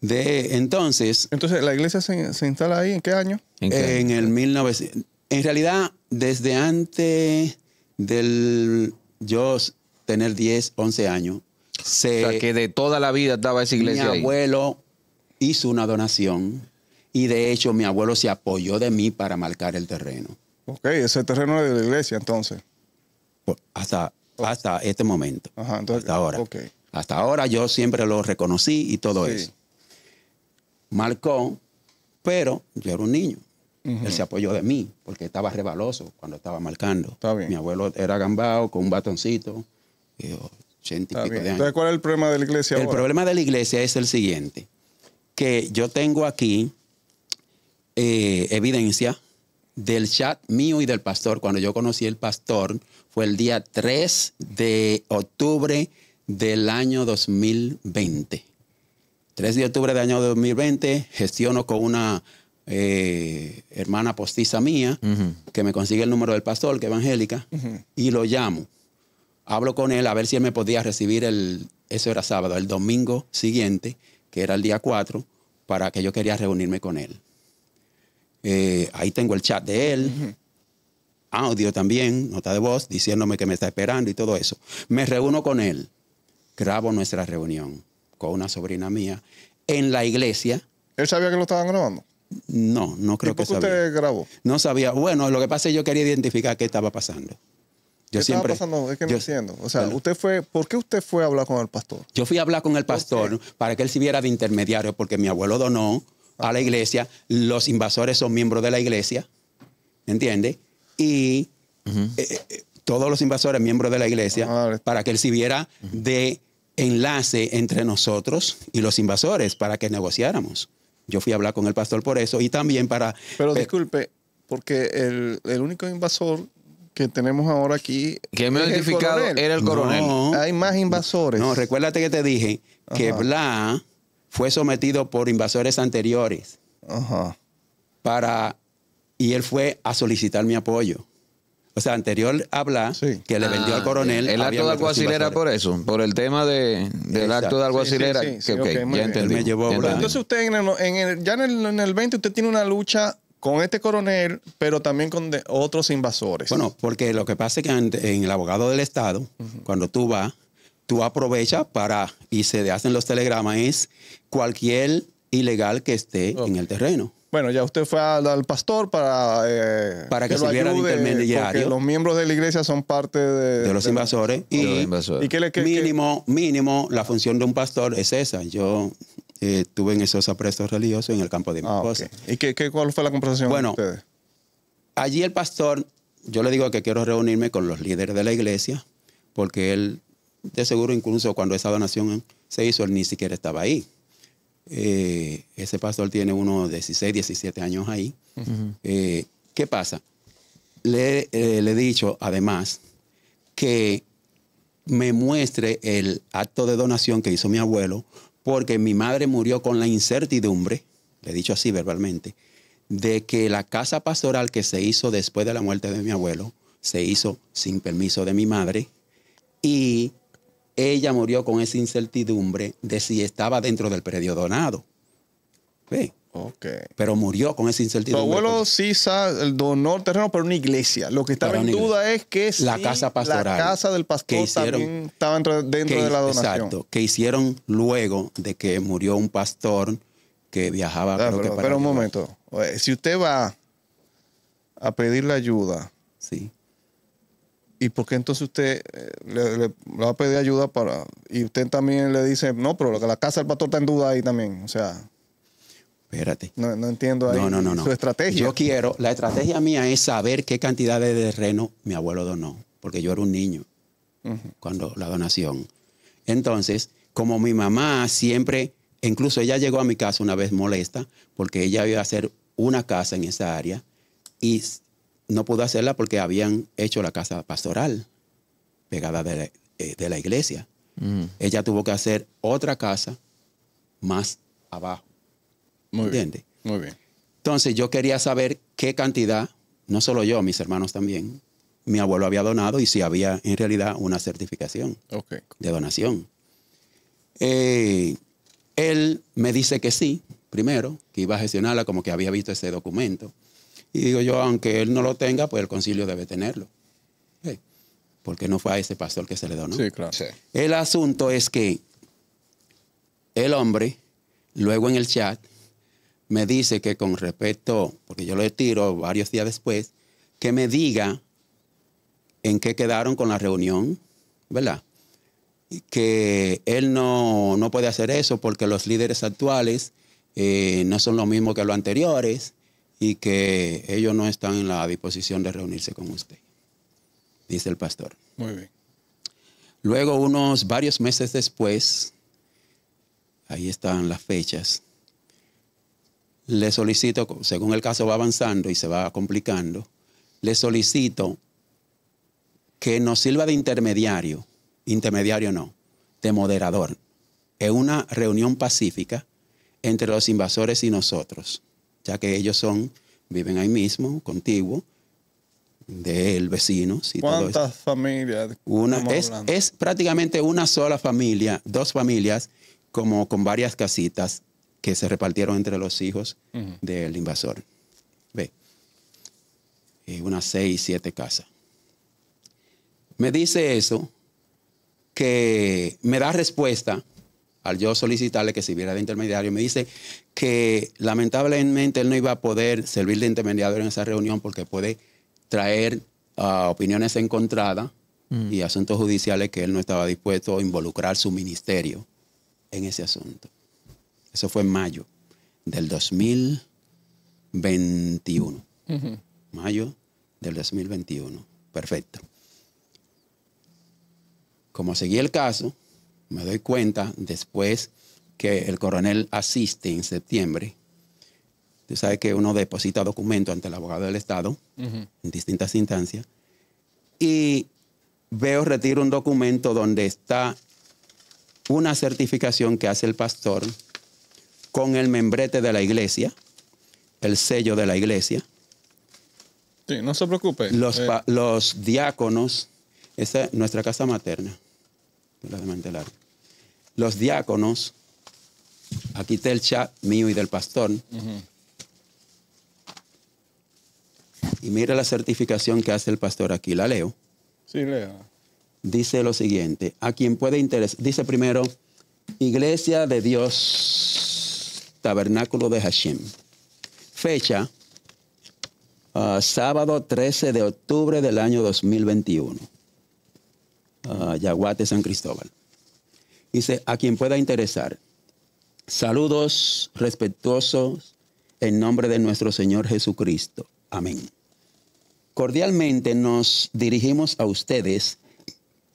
De entonces. Entonces, ¿la iglesia se, instala ahí? ¿En qué año? En, el 1900. En realidad, desde antes del yo tener 10, 11 años, o sea, que de toda la vida estaba esa iglesia. Mi abuelo hizo una donación y de hecho mi abuelo se apoyó de mí para marcar el terreno. Ok, ese terreno de la iglesia entonces. hasta, este momento. Ajá, hasta ahora. Hasta ahora yo siempre lo reconocí y todo eso. Marcó, pero yo era un niño. Él se apoyó de mí porque estaba rebaloso cuando estaba marcando. Está bien. Mi abuelo era gambado, con un batoncito. Y entonces, ¿cuál es el problema de la iglesia? El problema de la iglesia es el siguiente, que yo tengo aquí eh, evidencia del chat mío y del pastor. Cuando yo conocí al pastor fue el día 3 de octubre del año 2020. 3 de octubre del año 2020 gestiono con una eh, hermana postiza mía que me consigue el número del pastor, que es evangélica, y lo llamo. Hablo con él a ver si él me podía recibir el, eso era sábado, el domingo siguiente, que era el día 4, para que yo quería reunirme con él. Eh, ahí tengo el chat de él, audio también, nota de voz, diciéndome que me está esperando y todo eso. Me reúno con él, grabo nuestra reunión con una sobrina mía en la iglesia. ¿Él sabía que lo estaban grabando? No, no creo ¿Y por qué que usted grabó? No sabía. Bueno, lo que pasa es que yo quería identificar qué estaba pasando siempre, estaba pasando? O sea, usted fue, ¿por qué usted fue a hablar con el pastor? Yo fui a hablar con el pastor para que él sirviera de intermediario, porque mi abuelo donó a la ah. iglesia, los invasores son miembros de la iglesia, ¿entiende? Y eh, eh, todos los invasores miembros de la iglesia, ah, para que él sirviera viera de enlace entre nosotros y los invasores, para que negociáramos. Yo fui a hablar con el pastor por eso y también para... Pero eh, disculpe, porque el único invasor que tenemos ahora aquí. Que me identificaba era el coronel. Hay más invasores. No, recuérdate que te dije que Bla fue sometido por invasores anteriores. Ajá. Para. Y él fue a solicitar mi apoyo. O sea, anterior a Bla, que le vendió al ah, coronel. El acto de alguacilera por eso, por el tema de, del acto de alguacilera. que, Me llevó Entonces usted en ya en el 20 usted tiene una lucha con este coronel, pero también con otros invasores. Bueno, porque lo que pasa es que en, el abogado del Estado, cuando tú vas, tú aprovechas para, y se hacen los telegramas, es cualquier ilegal que esté en el terreno. Bueno, ya usted fue al, pastor para, eh, para que, se sirviera de intermediario. los miembros de la iglesia son parte de, de los invasores. y, invasores. que le, mínimo, mínimo, la función de un pastor es esa. Yo Estuve eh, tuve en esos aprestos religiosos en el campo de ah, mi esposa. ¿Y qué, cuál fue la conversación bueno, Allí el pastor, yo le digo que quiero reunirme con los líderes de la iglesia, porque él, de seguro, incluso cuando esa donación se hizo, él ni siquiera estaba ahí. Eh, ese pastor tiene unos 16, 17 años ahí. Eh, ¿Qué pasa? le, he dicho, además, que me muestre el acto de donación que hizo mi abuelo porque mi madre murió con la incertidumbre, le he dicho así verbalmente, de que la casa pastoral que se hizo después de la muerte de mi abuelo se hizo sin permiso de mi madre y ella murió con esa incertidumbre de si estaba dentro del predio donado. ¿Ve? Okay. Pero murió con esa incertidumbre. Los abuelo sí donó el terreno para una iglesia. Lo que estaba en duda es que la casa pastoral, la casa del pastor que también estaba dentro, de la donación. Exacto, que hicieron luego de que murió un pastor que viajaba. Ah, creo pero, que para un momento, eh, si usted va a pedirle ayuda, sí. ¿Y por qué entonces usted eh, le, va a pedir ayuda para... Y usted también le dice, no, pero la casa del pastor está en duda ahí también. O sea... No, entiendo ahí no, no, su estrategia. Yo quiero, la estrategia mía es saber qué cantidad de terreno mi abuelo donó, porque yo era un niño cuando la donación. Entonces, como mi mamá siempre, incluso ella llegó a mi casa una vez molesta, porque ella iba a hacer una casa en esa área y no pudo hacerla porque habían hecho la casa pastoral pegada de la, eh, iglesia. Mm. Ella tuvo que hacer otra casa más abajo. Muy Bien, muy bien. Entonces yo quería saber qué cantidad, no solo yo, mis hermanos también, mi abuelo había donado y si había en realidad una certificación de donación. Eh, él me dice que sí, primero, que iba a gestionarla como que había visto ese documento. Y digo yo, aunque él no lo tenga, pues el concilio debe tenerlo. Eh, porque no fue a ese pastor que se le donó. Sí, claro. El asunto es que el hombre, luego en el chat, me dice que con respecto, porque yo le tiro varios días después, que me diga en qué quedaron con la reunión, ¿verdad? Que él no, puede hacer eso porque los líderes actuales eh, no son los mismos que los anteriores y que ellos no están en la disposición de reunirse con usted, dice el pastor. Muy bien. Luego, unos varios meses después, ahí están las fechas, le solicito, según el caso va avanzando y se va complicando, le solicito que nos sirva de intermediario, intermediario no, de moderador, Es una reunión pacífica entre los invasores y nosotros, ya que ellos son, viven ahí mismo, contigo, de vecino. vecinos y ¿Cuántas familias? Una, es prácticamente una sola familia, dos familias, como con varias casitas que se repartieron entre los hijos del invasor. Ve, eh, unas seis, siete casas. Me dice eso que me da respuesta al yo solicitarle que sirviera de intermediario. Me dice que lamentablemente él no iba a poder servir de intermediario en esa reunión porque puede traer ah, opiniones encontradas mm. y asuntos judiciales que él no estaba dispuesto a involucrar su ministerio en ese asunto. Eso fue en mayo del 2021. Mayo del 2021. Perfecto. Como seguí el caso, me doy cuenta después que el coronel asiste en septiembre. Tú sabes que uno deposita documentos ante el abogado del Estado en distintas instancias. Y veo, retiro un documento donde está una certificación que hace el pastor con el membrete de la iglesia, el sello de la iglesia. Sí, no se preocupe. Los, eh. diáconos, esa es nuestra casa materna, Los diáconos, aquí está el chat mío y del pastor. Y mira la certificación que hace el pastor aquí, la leo. Sí, lea. Dice lo siguiente, a quien puede interesar, dice primero, Iglesia de Dios Tabernáculo de Hashem. Fecha, ah, sábado 13 de octubre del año 2021. Ah, Yaguate, San Cristóbal. Dice, a quien pueda interesar, saludos respetuosos en nombre de nuestro Señor Jesucristo. Amén. Cordialmente nos dirigimos a ustedes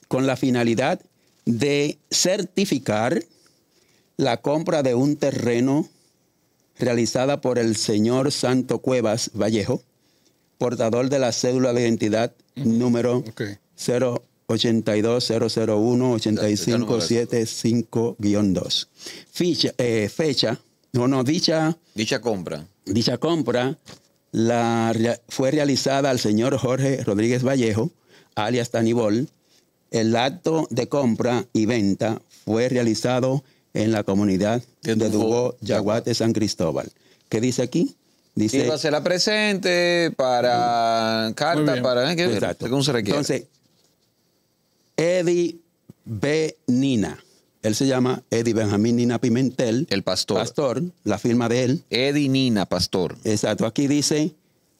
con la finalidad de certificar la compra de un terreno realizada por el señor Santo Cuevas Vallejo, portador de la cédula de identidad número okay. 8575 2 eh, Fecha, no, no, dicha... Dicha compra. Dicha compra fue realizada al señor Jorge Rodríguez Vallejo, alias Tanibol. El acto de compra y venta fue realizado en la comunidad de Dugó, Yaguate, San Cristóbal. ¿Qué dice aquí? Dice, Iba a ser la presente para carta, para... ¿eh? Exacto. Entonces, Eddie B. Nina. Él se llama Eddie Benjamín Nina Pimentel. El pastor. Pastor, la firma de él. Eddie Nina, pastor. Exacto. Aquí dice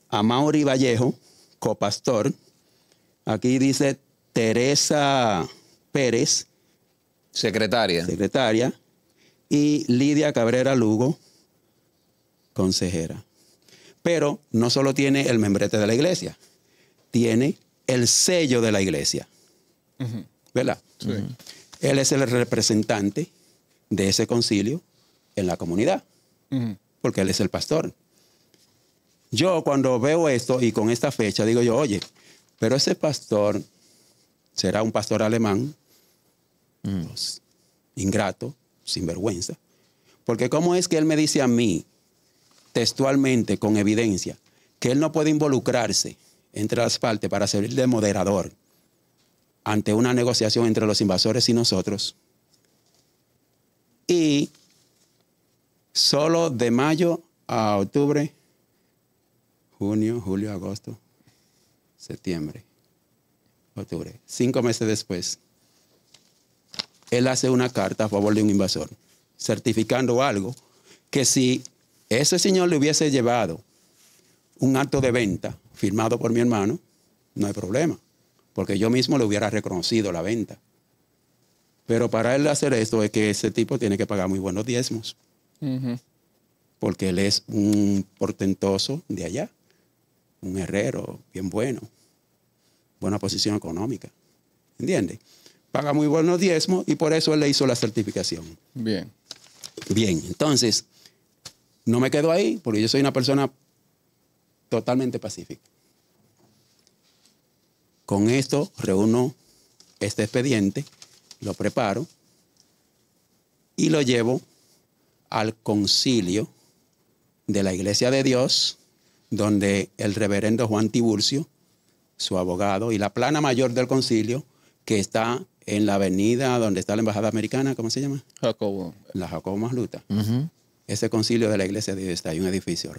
a Vallejo, copastor. Aquí dice Teresa Pérez. Secretaria. Secretaria y Lidia Cabrera Lugo, consejera. Pero no solo tiene el membrete de la iglesia, tiene el sello de la iglesia. ¿Verdad? Él es el representante de ese concilio en la comunidad, porque él es el pastor. Yo cuando veo esto y con esta fecha digo yo, oye, pero ese pastor será un pastor alemán, pues, ingrato, sinvergüenza. Porque ¿cómo es que él me dice a mí, textualmente, con evidencia, que él no puede involucrarse entre las partes para servir de moderador ante una negociación entre los invasores y nosotros? Y solo de mayo a octubre, junio, julio, agosto, septiembre, octubre, cinco meses después, él hace una carta a favor de un invasor, certificando algo que si ese señor le hubiese llevado un acto de venta firmado por mi hermano, no hay problema, porque yo mismo le hubiera reconocido la venta. Pero para él hacer esto es que ese tipo tiene que pagar muy buenos diezmos, porque él es un portentoso de allá, un herrero bien bueno, buena posición económica, ¿entiendes? paga muy buenos diezmos y por eso él le hizo la certificación. Bien. Bien, entonces, no me quedo ahí porque yo soy una persona totalmente pacífica. Con esto reúno este expediente, lo preparo y lo llevo al concilio de la Iglesia de Dios, donde el reverendo Juan Tiburcio, su abogado y la plana mayor del concilio, que está en la avenida donde está la embajada americana, ¿cómo se llama? Jacobo. La Jacobo Masluta. Ese concilio de la iglesia de está hay un edificio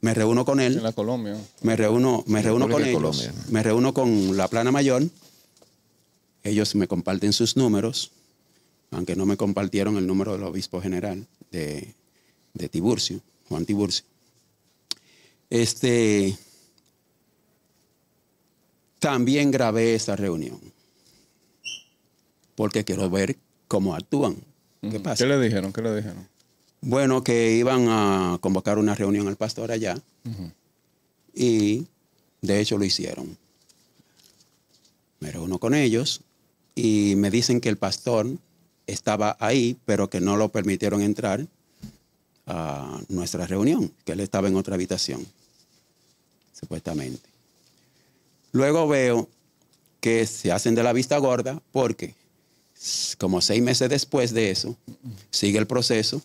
Me reúno con él. En la Colombia. Me reúno, me reúno con ellos. Colombia. Me reúno con la plana mayor. Ellos me comparten sus números, aunque no me compartieron el número del obispo general de, de Tiburcio, Juan Tiburcio. Este, también grabé esa reunión porque quiero ver cómo actúan. ¿Qué pasa? le dijeron? ¿Qué le dijeron? Bueno, que iban a convocar una reunión al pastor allá y de hecho lo hicieron. Me reúno con ellos y me dicen que el pastor estaba ahí, pero que no lo permitieron entrar a nuestra reunión, que él estaba en otra habitación, supuestamente. Luego veo que se hacen de la vista gorda porque como seis meses después de eso, sigue el proceso.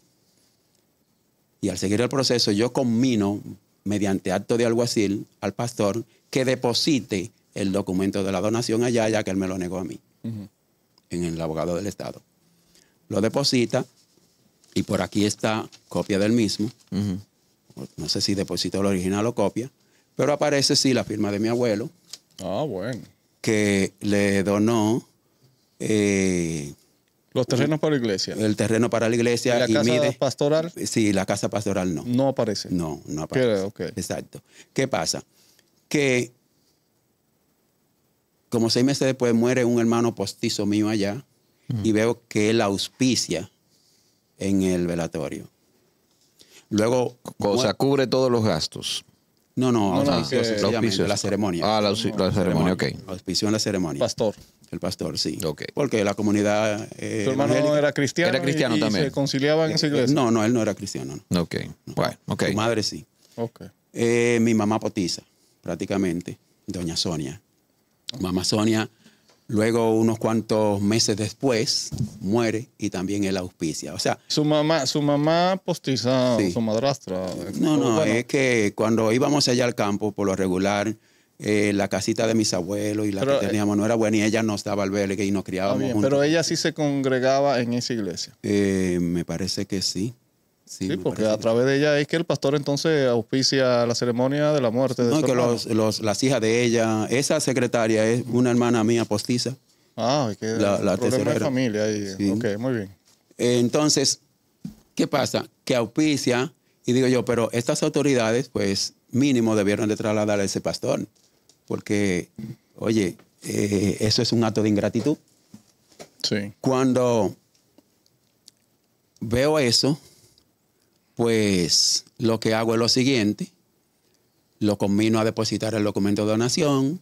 Y al seguir el proceso, yo conmino, mediante acto de alguacil, al pastor que deposite el documento de la donación allá, ya que él me lo negó a mí, en el abogado del Estado. Lo deposita y por aquí está copia del mismo. No sé si deposito el original o copia, pero aparece sí la firma de mi abuelo. Ah, bueno. Que le donó eh, los terrenos para la iglesia. El terreno para la iglesia. ¿Y la casa pastoral? Sí, la casa pastoral no. No aparece. No, no aparece. Exacto. ¿Qué pasa? Que como seis meses después muere un hermano postizo mío allá y veo que él auspicia en el velatorio. Luego... O sea, cubre todos los gastos. No, no, la ceremonia. Ah, la, ceremonia, ok. auspicio en la ceremonia. Pastor. El pastor, sí. Ok. Porque la comunidad. Eh, ¿Tu hermano no era cristiano? Era cristiano también. ¿Se conciliaba en esa iglesia? No, no, él no era cristiano. Ok. Bueno, ok. Su madre sí. Ok. Eh, mi mamá potiza, prácticamente. Doña Sonia. Mamá Sonia Luego, unos cuantos meses después, muere y también él auspicia. O sea, su mamá, su mamá postiza, su madrastra. No, no, es que cuando íbamos allá al campo, por lo regular, eh, la casita de mis abuelos y la que eh, teníamos no era buena y ella no estaba al verde y nos criábamos. Ah, juntos. Pero ella sí se congregaba en esa iglesia. Eh, me parece que sí. Sí, porque a través de ella es que el pastor entonces auspicia la ceremonia de la muerte. De no, que los, los, las hijas de ella, esa secretaria es una hermana mía postiza. Ah, es que la, la de familia. Ahí. Ok, muy bien. Entonces, ¿qué pasa? Que auspicia, y digo yo, pero estas autoridades, pues mínimo debieron de trasladar a ese pastor, porque, oye, eh, eso es un acto de ingratitud. Sí. Cuando veo eso, pues lo que hago es lo siguiente, lo combino a depositar el documento de donación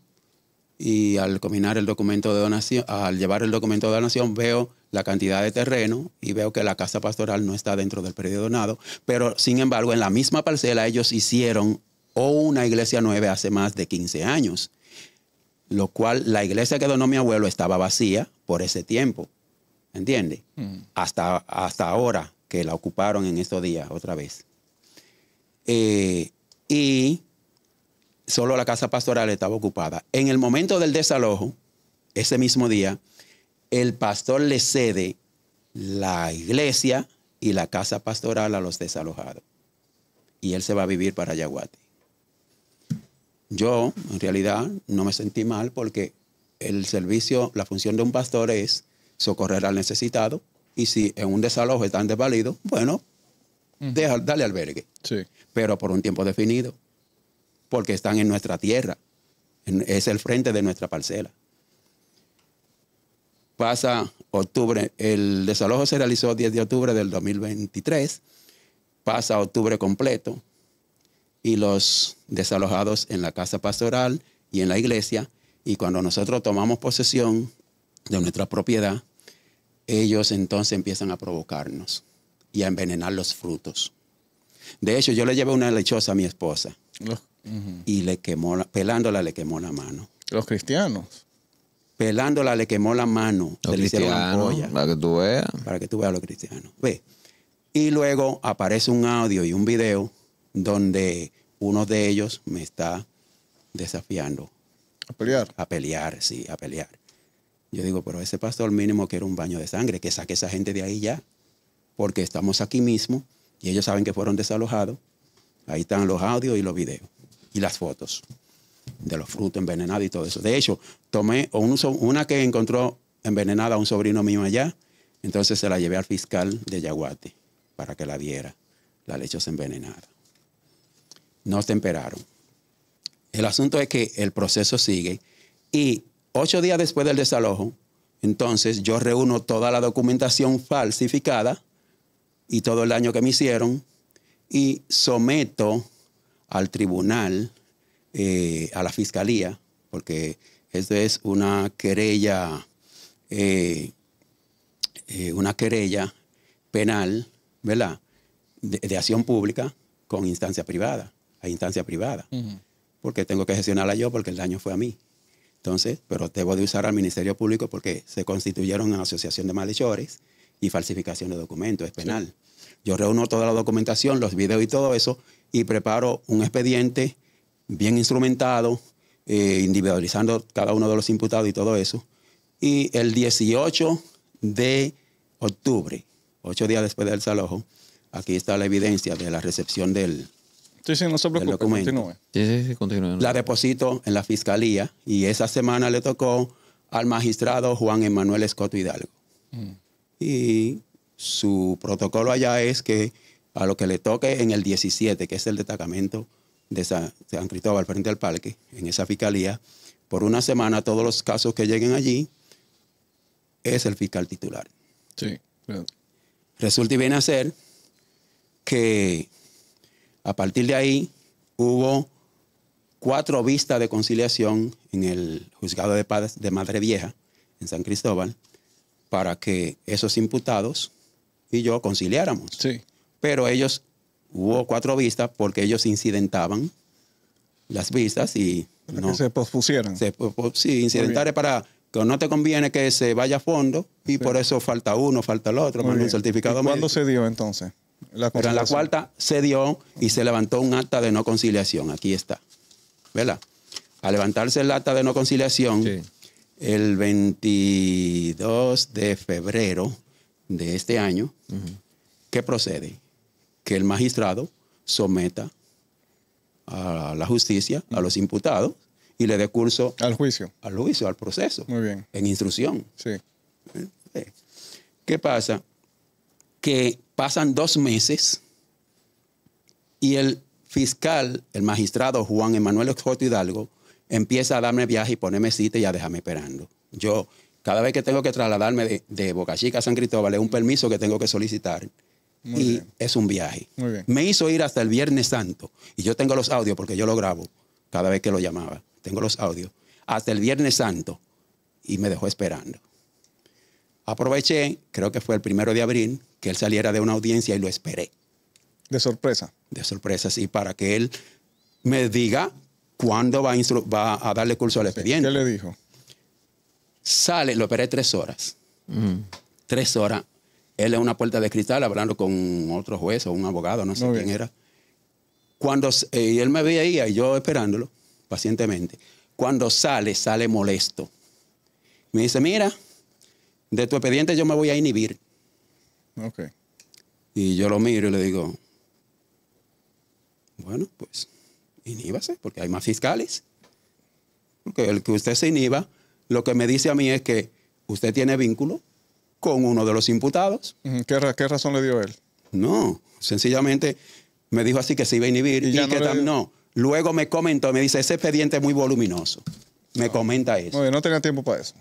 y al combinar el documento de donación, al llevar el documento de donación veo la cantidad de terreno y veo que la casa pastoral no está dentro del periodo donado, pero sin embargo en la misma parcela ellos hicieron o una iglesia nueva hace más de 15 años, lo cual la iglesia que donó mi abuelo estaba vacía por ese tiempo, ¿entiende? Mm. Hasta, hasta ahora que la ocuparon en estos días otra vez. Eh, y solo la casa pastoral estaba ocupada. En el momento del desalojo, ese mismo día, el pastor le cede la iglesia y la casa pastoral a los desalojados. Y él se va a vivir para Yaguate. Yo, en realidad, no me sentí mal porque el servicio, la función de un pastor es socorrer al necesitado y si en un desalojo están desvalidos, bueno, dale albergue. Pero por un tiempo definido, porque están en nuestra tierra, es el frente de nuestra parcela. Pasa octubre, el desalojo se realizó el 10 de octubre del 2023, pasa octubre completo y los desalojados en la casa pastoral y en la iglesia, y cuando nosotros tomamos posesión de nuestra propiedad, ellos entonces empiezan a provocarnos y a envenenar los frutos. De hecho, yo le llevé una lechosa a mi esposa y le quemó, pelándola le quemó la mano. Los cristianos. Pelándola le quemó la mano. Los cristianos, para que tú veas. Para que tú veas a los cristianos. Ve. Y luego aparece un audio y un video donde uno de ellos me está desafiando. A pelear. A pelear, sí, a pelear. Yo digo, pero ese pastor mínimo que era un baño de sangre, que saque esa gente de ahí ya, porque estamos aquí mismo y ellos saben que fueron desalojados. Ahí están los audios y los videos y las fotos de los frutos envenenados y todo eso. De hecho, tomé una que encontró envenenada a un sobrino mío allá, entonces se la llevé al fiscal de Yaguate para que la diera. la lechosa envenenada. No temperaron. El asunto es que el proceso sigue y Ocho días después del desalojo, entonces yo reúno toda la documentación falsificada y todo el daño que me hicieron y someto al tribunal, eh, a la fiscalía, porque esto es una querella, eh, eh, una querella penal, ¿verdad? De, acción pública con instancia privada, a instancia privada, porque tengo que gestionarla yo porque el daño fue a mí. Entonces, pero debo de usar al Ministerio Público porque se constituyeron en asociación de malhechores y falsificación de documentos, es penal. Yo reúno toda la documentación, los videos y todo eso, y preparo un expediente bien instrumentado, eh, individualizando cada uno de los imputados y todo eso. Y el 18 de octubre, ocho días después del salojo, aquí está la evidencia de la recepción del, Sí, sí, no se preocupe, continúe. Sí, sí, La deposito en la fiscalía y esa semana le tocó al magistrado Juan Emanuel Escoto Hidalgo. Mm. Y su protocolo allá es que a lo que le toque en el 17, que es el destacamento de San, Cristóbal frente al parque, en esa fiscalía, por una semana todos los casos que lleguen allí es el fiscal titular. Sí, Resulta y viene a ser que a partir de ahí hubo cuatro vistas de conciliación en el juzgado de, de Madre Vieja, en San Cristóbal, para que esos imputados y yo conciliáramos. Sí. Pero ellos, hubo cuatro vistas porque ellos incidentaban las vistas y... no, se pospusieran. Se, sí, es para que no te conviene que se vaya a fondo y por eso falta uno, falta el otro, más un certificado ¿Cuándo se dio entonces? La Pero en la cuarta se dio y se levantó un acta de no conciliación. Aquí está. ¿Verdad? Al levantarse el acta de no conciliación, el 22 de febrero de este año, ¿qué procede? Que el magistrado someta a la justicia, a los imputados, y le dé curso al juicio. Al juicio, al proceso. Muy bien. En instrucción. Sí. Eh, eh. ¿Qué pasa? Que Pasan dos meses y el fiscal, el magistrado Juan Emanuel Escoto Hidalgo, empieza a darme viaje y ponerme cita y a dejarme esperando. Yo, cada vez que tengo que trasladarme de, Boca Chica a San Cristóbal, es un permiso que tengo que solicitar. y es un viaje. Me hizo ir hasta el Viernes Santo, y yo tengo los audios porque yo lo grabo cada vez que lo llamaba. Tengo los audios. Hasta el Viernes Santo, y me dejó esperando aproveché, creo que fue el primero de abril, que él saliera de una audiencia y lo esperé. De sorpresa. De sorpresa, sí, para que él me diga cuándo va a, darle curso al expediente. ¿Qué le dijo? Sale, lo esperé tres horas. Mm. Tres horas. Él en una puerta de cristal hablando con otro juez o un abogado, no sé quién era. Cuando eh, él me veía y yo esperándolo pacientemente, cuando sale, sale molesto. Me dice, mira, de tu expediente yo me voy a inhibir. Ok. Y yo lo miro y le digo, bueno, pues inhíbase, porque hay más fiscales. Porque el que usted se inhiba, lo que me dice a mí es que usted tiene vínculo con uno de los imputados. ¿Qué, razón le dio él? No, sencillamente me dijo así que se iba a inhibir y, no. Luego me comentó, me dice, ese expediente es muy voluminoso. Me comenta eso. no tenía tiempo para eso.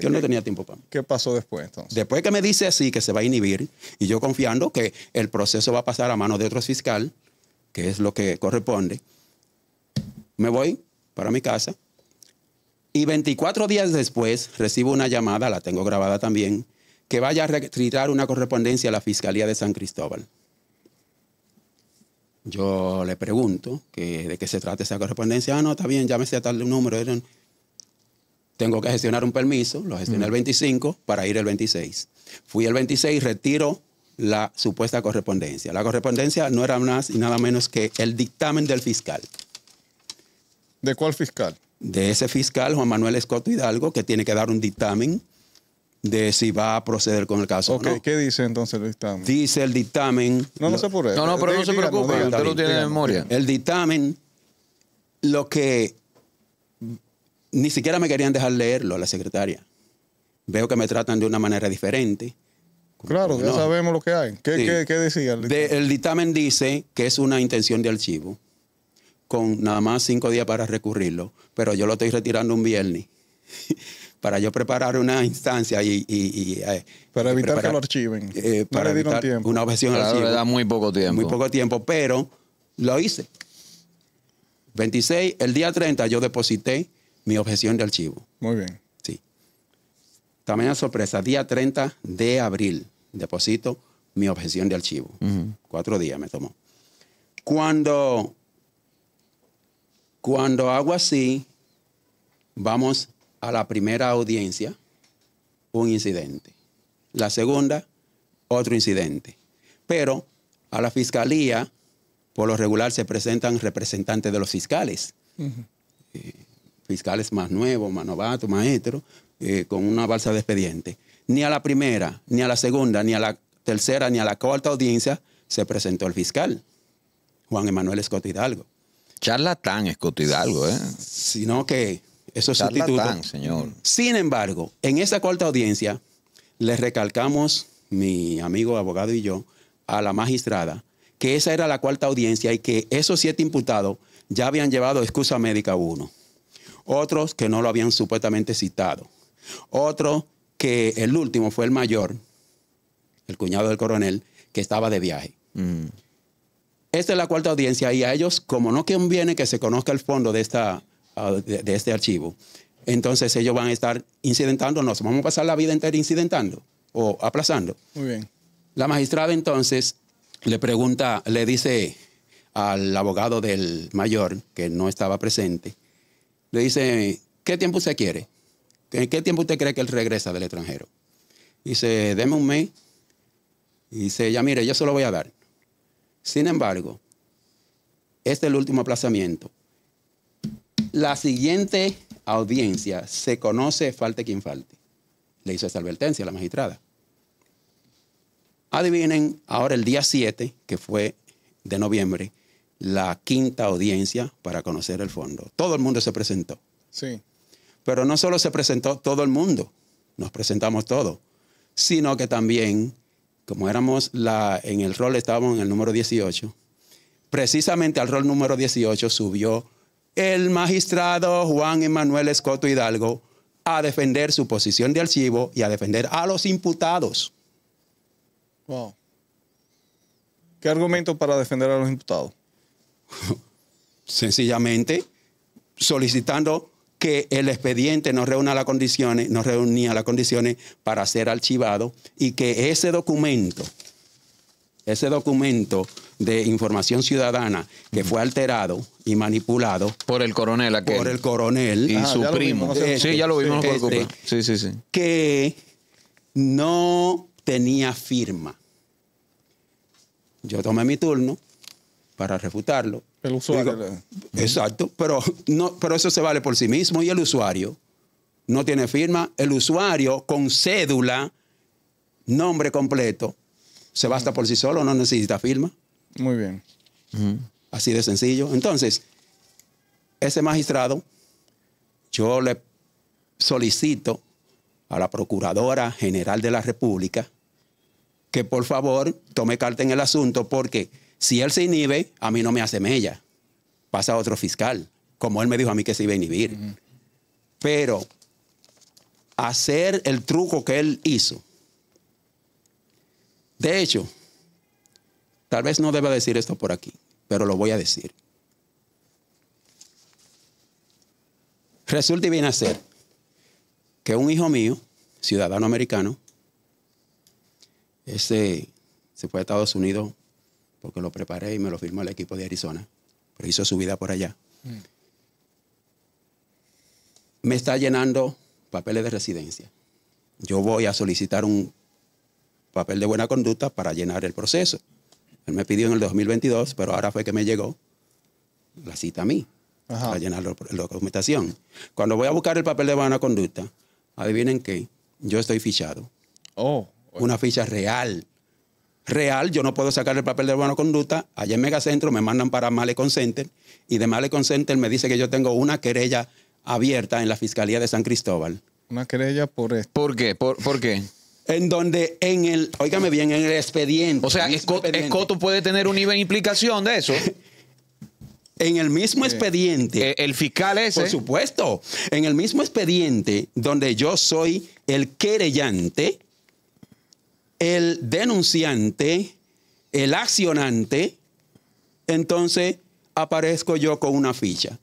Yo no tenía tiempo para ¿Qué pasó después entonces? Después que me dice así, que se va a inhibir, y yo confiando que el proceso va a pasar a manos de otro fiscal, que es lo que corresponde, me voy para mi casa. Y 24 días después recibo una llamada, la tengo grabada también, que vaya a retirar una correspondencia a la Fiscalía de San Cristóbal. Yo le pregunto que, de qué se trata esa correspondencia. Ah, no, está bien, llámese a tal número tengo que gestionar un permiso, lo gestioné el 25 para ir el 26. Fui el 26, retiro la supuesta correspondencia. La correspondencia no era más y nada menos que el dictamen del fiscal. ¿De cuál fiscal? De ese fiscal, Juan Manuel Escoto Hidalgo, que tiene que dar un dictamen de si va a proceder con el caso. Okay, ¿qué dice entonces el dictamen? Dice el dictamen. No, no sé por eso. No, no, pero no se preocupe, usted lo tiene en memoria. El dictamen, lo que ni siquiera me querían dejar leerlo a la secretaria. Veo que me tratan de una manera diferente. Claro, ya sabemos lo que hay. ¿Qué, decía el dictamen? dice que es una intención de archivo, con nada más cinco días para recurrirlo, pero yo lo estoy retirando un viernes para yo preparar una instancia y... Eh, para evitar que lo archiven. Eh, para evitar un tiempo. Una objeción al archivo. da muy poco tiempo. Muy poco tiempo, pero lo hice. 26, el día 30 yo deposité mi objeción de archivo. Muy bien. Sí. También sorpresa, día 30 de abril, deposito mi objeción de archivo. Cuatro días me tomó. Cuando, cuando hago así, vamos a la primera audiencia, un incidente. La segunda, otro incidente. Pero a la fiscalía, por lo regular, se presentan representantes de los fiscales fiscales más nuevos, más novatos, maestros, eh, con una balsa de expediente. Ni a la primera, ni a la segunda, ni a la tercera, ni a la cuarta audiencia se presentó el fiscal, Juan Emanuel Escoto Hidalgo. Charlatán Escoto Hidalgo, ¿eh? Sino que esos Charlatán, señor. Sin embargo, en esa cuarta audiencia, le recalcamos, mi amigo abogado y yo, a la magistrada, que esa era la cuarta audiencia y que esos siete imputados ya habían llevado excusa médica uno otros que no lo habían supuestamente citado, otro que el último fue el mayor, el cuñado del coronel, que estaba de viaje. Mm. Esta es la cuarta audiencia y a ellos, como no conviene que se conozca el fondo de, esta, ah, este archivo, entonces ellos van a estar incidentando, nos vamos a pasar la vida entera incidentando o aplazando. Muy bien. La magistrada entonces le pregunta, le dice al abogado del mayor, que no estaba presente, le dice, ¿qué tiempo usted quiere? ¿En qué tiempo usted cree que él regresa del extranjero? Dice, deme un mes. Y dice, ya mire, yo se lo voy a dar. Sin embargo, este es el último aplazamiento. La siguiente audiencia se conoce falte quien falte. Le hizo esa advertencia a la magistrada. Adivinen, ahora el día 7, que fue de noviembre, la quinta audiencia para conocer el fondo. Todo el mundo se presentó. Sí. Pero no solo se presentó todo el mundo, nos presentamos todos, sino que también, como éramos la, en el rol, estábamos en el número 18, precisamente al rol número 18 subió el magistrado Juan Emanuel Escoto Hidalgo a defender su posición de archivo y a defender a los imputados. Wow. ¿Qué argumento para defender a los imputados? Sencillamente solicitando que el expediente no reúna las condiciones, no reunía las condiciones para ser archivado y que ese documento, ese documento de información ciudadana que fue alterado y manipulado por el coronel por el coronel y su primo este, que no tenía firma yo tomé mi turno para refutarlo. El usuario. exacto, pero, no, pero eso se vale por sí mismo y el usuario no tiene firma. El usuario con cédula, nombre completo, se basta por sí solo, no necesita firma. Muy bien. Así de sencillo. Entonces, ese magistrado, yo le solicito a la Procuradora General de la República que por favor tome carta en el asunto porque si él se inhibe, a mí no me hace mella. Pasa a otro fiscal, como él me dijo a mí que se iba a inhibir. Pero hacer el truco que él hizo. De hecho, tal vez no deba decir esto por aquí, pero lo voy a decir. Resulta y viene a ser que un hijo mío, ciudadano americano, ese se fue a Estados Unidos porque lo preparé y me lo firmó el equipo de Arizona, pero hizo su vida por allá. Mm. Me está llenando papeles de residencia. Yo voy a solicitar un papel de buena conducta para llenar el proceso. Él me pidió en el 2022, pero ahora fue que me llegó la cita a mí para llenar la documentación. Cuando voy a buscar el papel de buena conducta, adivinen qué, yo estoy fichado. Oh, Una ficha real real, yo no puedo sacar el papel de buena conducta, allá en Megacentro me mandan para Malecon Center y de Malecon Center me dice que yo tengo una querella abierta en la Fiscalía de San Cristóbal. Una querella por esto. ¿Por qué? ¿Por, qué? En donde en el, óigame bien, en el expediente. O sea, Escoto puede tener una implicación de eso. en el mismo expediente. Eh, el fiscal ese. Por supuesto. En el mismo expediente donde yo soy el querellante, el denunciante, el accionante, entonces aparezco yo con una ficha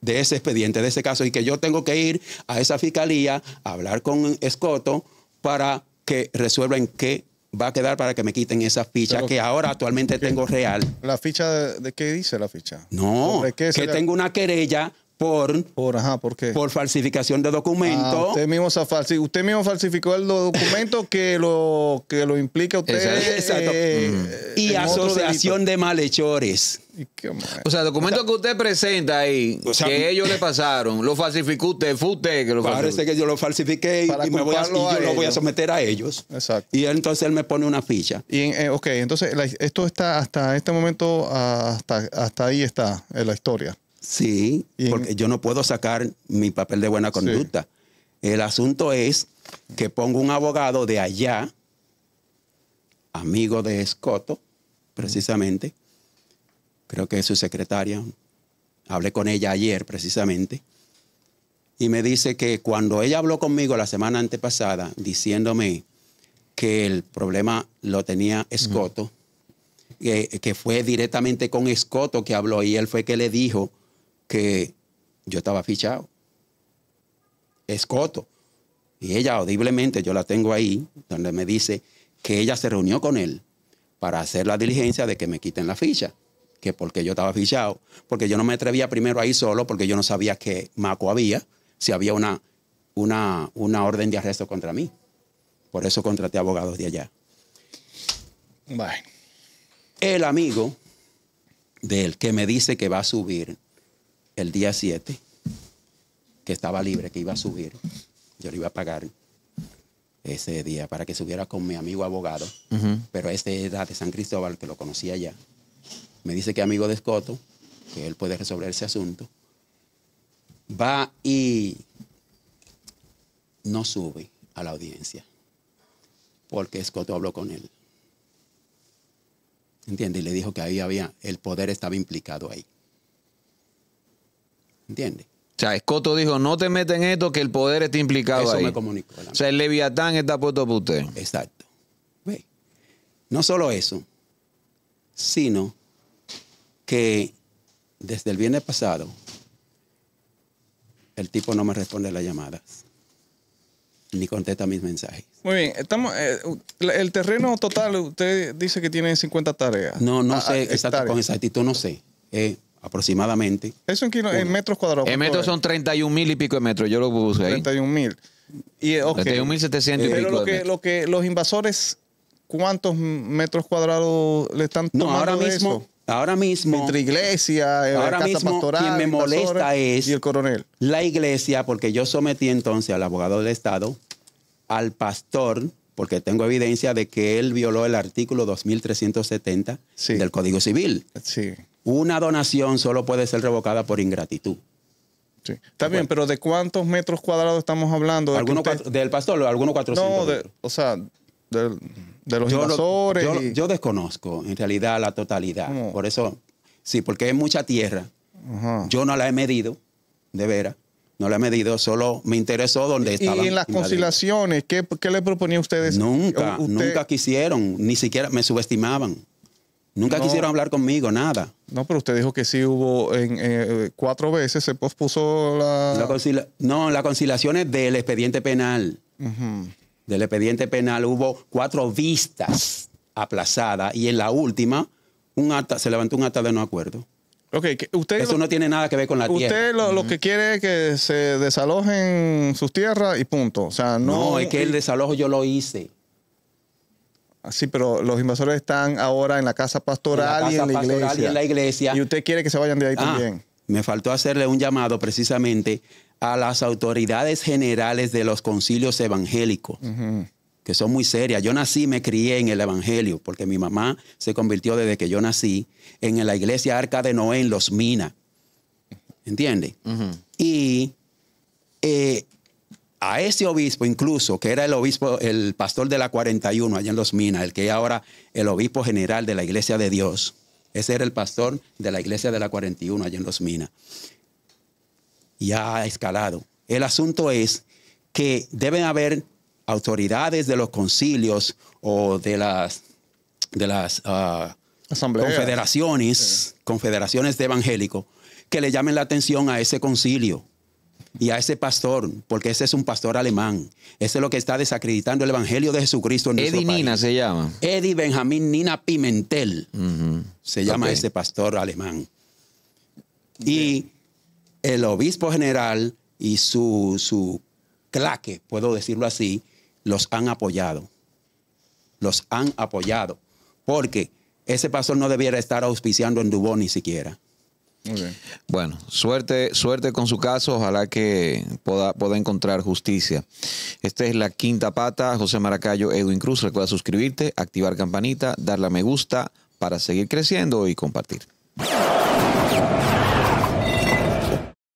de ese expediente, de ese caso, y que yo tengo que ir a esa fiscalía a hablar con Escoto para que resuelvan qué va a quedar para que me quiten esa ficha que ahora actualmente tengo real. ¿La ficha de, qué dice la ficha? No, que tengo una querella por, por, ajá, ¿por, por falsificación de documentos. Ah, usted, mismo falsi usted mismo falsificó el documento que lo, que lo implica usted. Eh, y asociación de malhechores. O sea, documento que usted presenta ahí, que ellos le pasaron, lo falsificó usted, usted que lo Parece que yo lo falsifiqué y, me voy a, lo voy a someter a ellos. Exacto. Y entonces él me pone una ficha. Y, eh, ok, entonces esto está hasta este momento, hasta, hasta ahí está en eh, la historia. Sí, porque yo no puedo sacar mi papel de buena conducta. El asunto es que pongo un abogado de allá, amigo de Escoto, precisamente. Creo que es su secretaria. Hablé con ella ayer, precisamente. Y me dice que cuando ella habló conmigo la semana antepasada, diciéndome que el problema lo tenía Escoto, que, fue directamente con Escoto que habló y él fue que le dijo que yo estaba fichado. Escoto. Y ella audiblemente, yo la tengo ahí, donde me dice que ella se reunió con él para hacer la diligencia de que me quiten la ficha, que porque yo estaba fichado, porque yo no me atrevía primero ahí solo, porque yo no sabía que Maco había, si había una, una, una orden de arresto contra mí. Por eso contraté abogados de allá. El amigo del que me dice que va a subir el día 7, que estaba libre, que iba a subir, yo le iba a pagar ese día para que subiera con mi amigo abogado, pero este era de San Cristóbal, que lo conocía ya. Me dice que amigo de Escoto, que él puede resolver ese asunto. Va y no sube a la audiencia, porque Escoto habló con él. ¿Entiendes? Y le dijo que ahí había, el poder estaba implicado ahí. ¿Entiendes? O sea, Escoto dijo, no te en esto que el poder está implicado Eso ahí. me comunicó. O sea, el Leviatán está puesto a usted. Exacto. No solo eso, sino que desde el viernes pasado el tipo no me responde las llamadas ni contesta mis mensajes. Muy bien, estamos eh, el terreno total usted dice que tiene 50 tareas. No, no ah, sé ah, con exactitud no sé. Eh, aproximadamente. ¿Eso en, metros cuadrados? En metros son 31 mil y pico de metros, yo lo busqué ahí. 31 mil. Y, eh, okay. mil 700 y pico lo que, lo que los invasores, ¿cuántos metros cuadrados le están tomando no, ahora mismo, Ahora mismo. Entre iglesia, eh, ahora mismo, me molesta es. Y el coronel. La iglesia, porque yo sometí entonces al abogado del Estado, al pastor, porque tengo evidencia de que él violó el artículo 2370 sí. del Código Civil. Sí una donación solo puede ser revocada por ingratitud. Está bien, pero ¿de cuántos metros cuadrados estamos hablando? ¿De ¿Del pastor? ¿Algunos 400? No, o sea, de, los yo, yo, desconozco en realidad la totalidad. Por eso, sí, porque es mucha tierra. Yo no la he medido, de veras. No la he medido, solo me interesó dónde estaba. ¿Y en las conciliaciones? ¿qué, le proponía ustedes? Nunca, nunca quisieron, ni siquiera me subestimaban. Nunca quisieron hablar conmigo, nada. No, pero usted dijo que sí hubo en, eh, cuatro veces, se pospuso la... no, la conciliación es del expediente penal. Del expediente penal hubo cuatro vistas aplazadas y en la última un acta, se levantó un acta de no acuerdo. Okay, usted Eso no tiene nada que ver con la tierra. Usted lo, que quiere es que se desalojen sus tierras y punto. sea, no es que el desalojo yo lo hice. Sí, pero los invasores están ahora en la casa pastoral, y, en la iglesia. y usted quiere que se vayan de ahí ah, también. Me faltó hacerle un llamado precisamente a las autoridades generales de los concilios evangélicos, que son muy serias. Yo nací, me crié en el Evangelio, porque mi mamá se convirtió desde que yo nací en la iglesia Arca de Noé en Los Minas. ¿Entiende? Y eh, a ese obispo incluso, que era el obispo, el pastor de la 41 allá en Los Minas, el que es ahora el obispo general de la Iglesia de Dios. Ese era el pastor de la Iglesia de la 41 allá en Los Minas. Ya ha escalado. El asunto es que deben haber autoridades de los concilios o de las, de las ah, confederaciones, confederaciones de evangélicos, que le llamen la atención a ese concilio y a ese pastor, porque ese es un pastor alemán. Ese es lo que está desacreditando el Evangelio de Jesucristo en Eddie nuestro país. Nina se llama. Eddie Benjamín Nina Pimentel se llama ese pastor alemán. Y el obispo general y su claque, puedo decirlo así, los han apoyado. Los han apoyado. Porque ese pastor no debiera estar auspiciando en Dubón ni siquiera. Bueno, suerte, suerte con su caso. Ojalá que pueda, pueda encontrar justicia. Esta es la quinta pata. José Maracayo, Edwin Cruz. Recuerda suscribirte, activar campanita, darle a me gusta para seguir creciendo y compartir.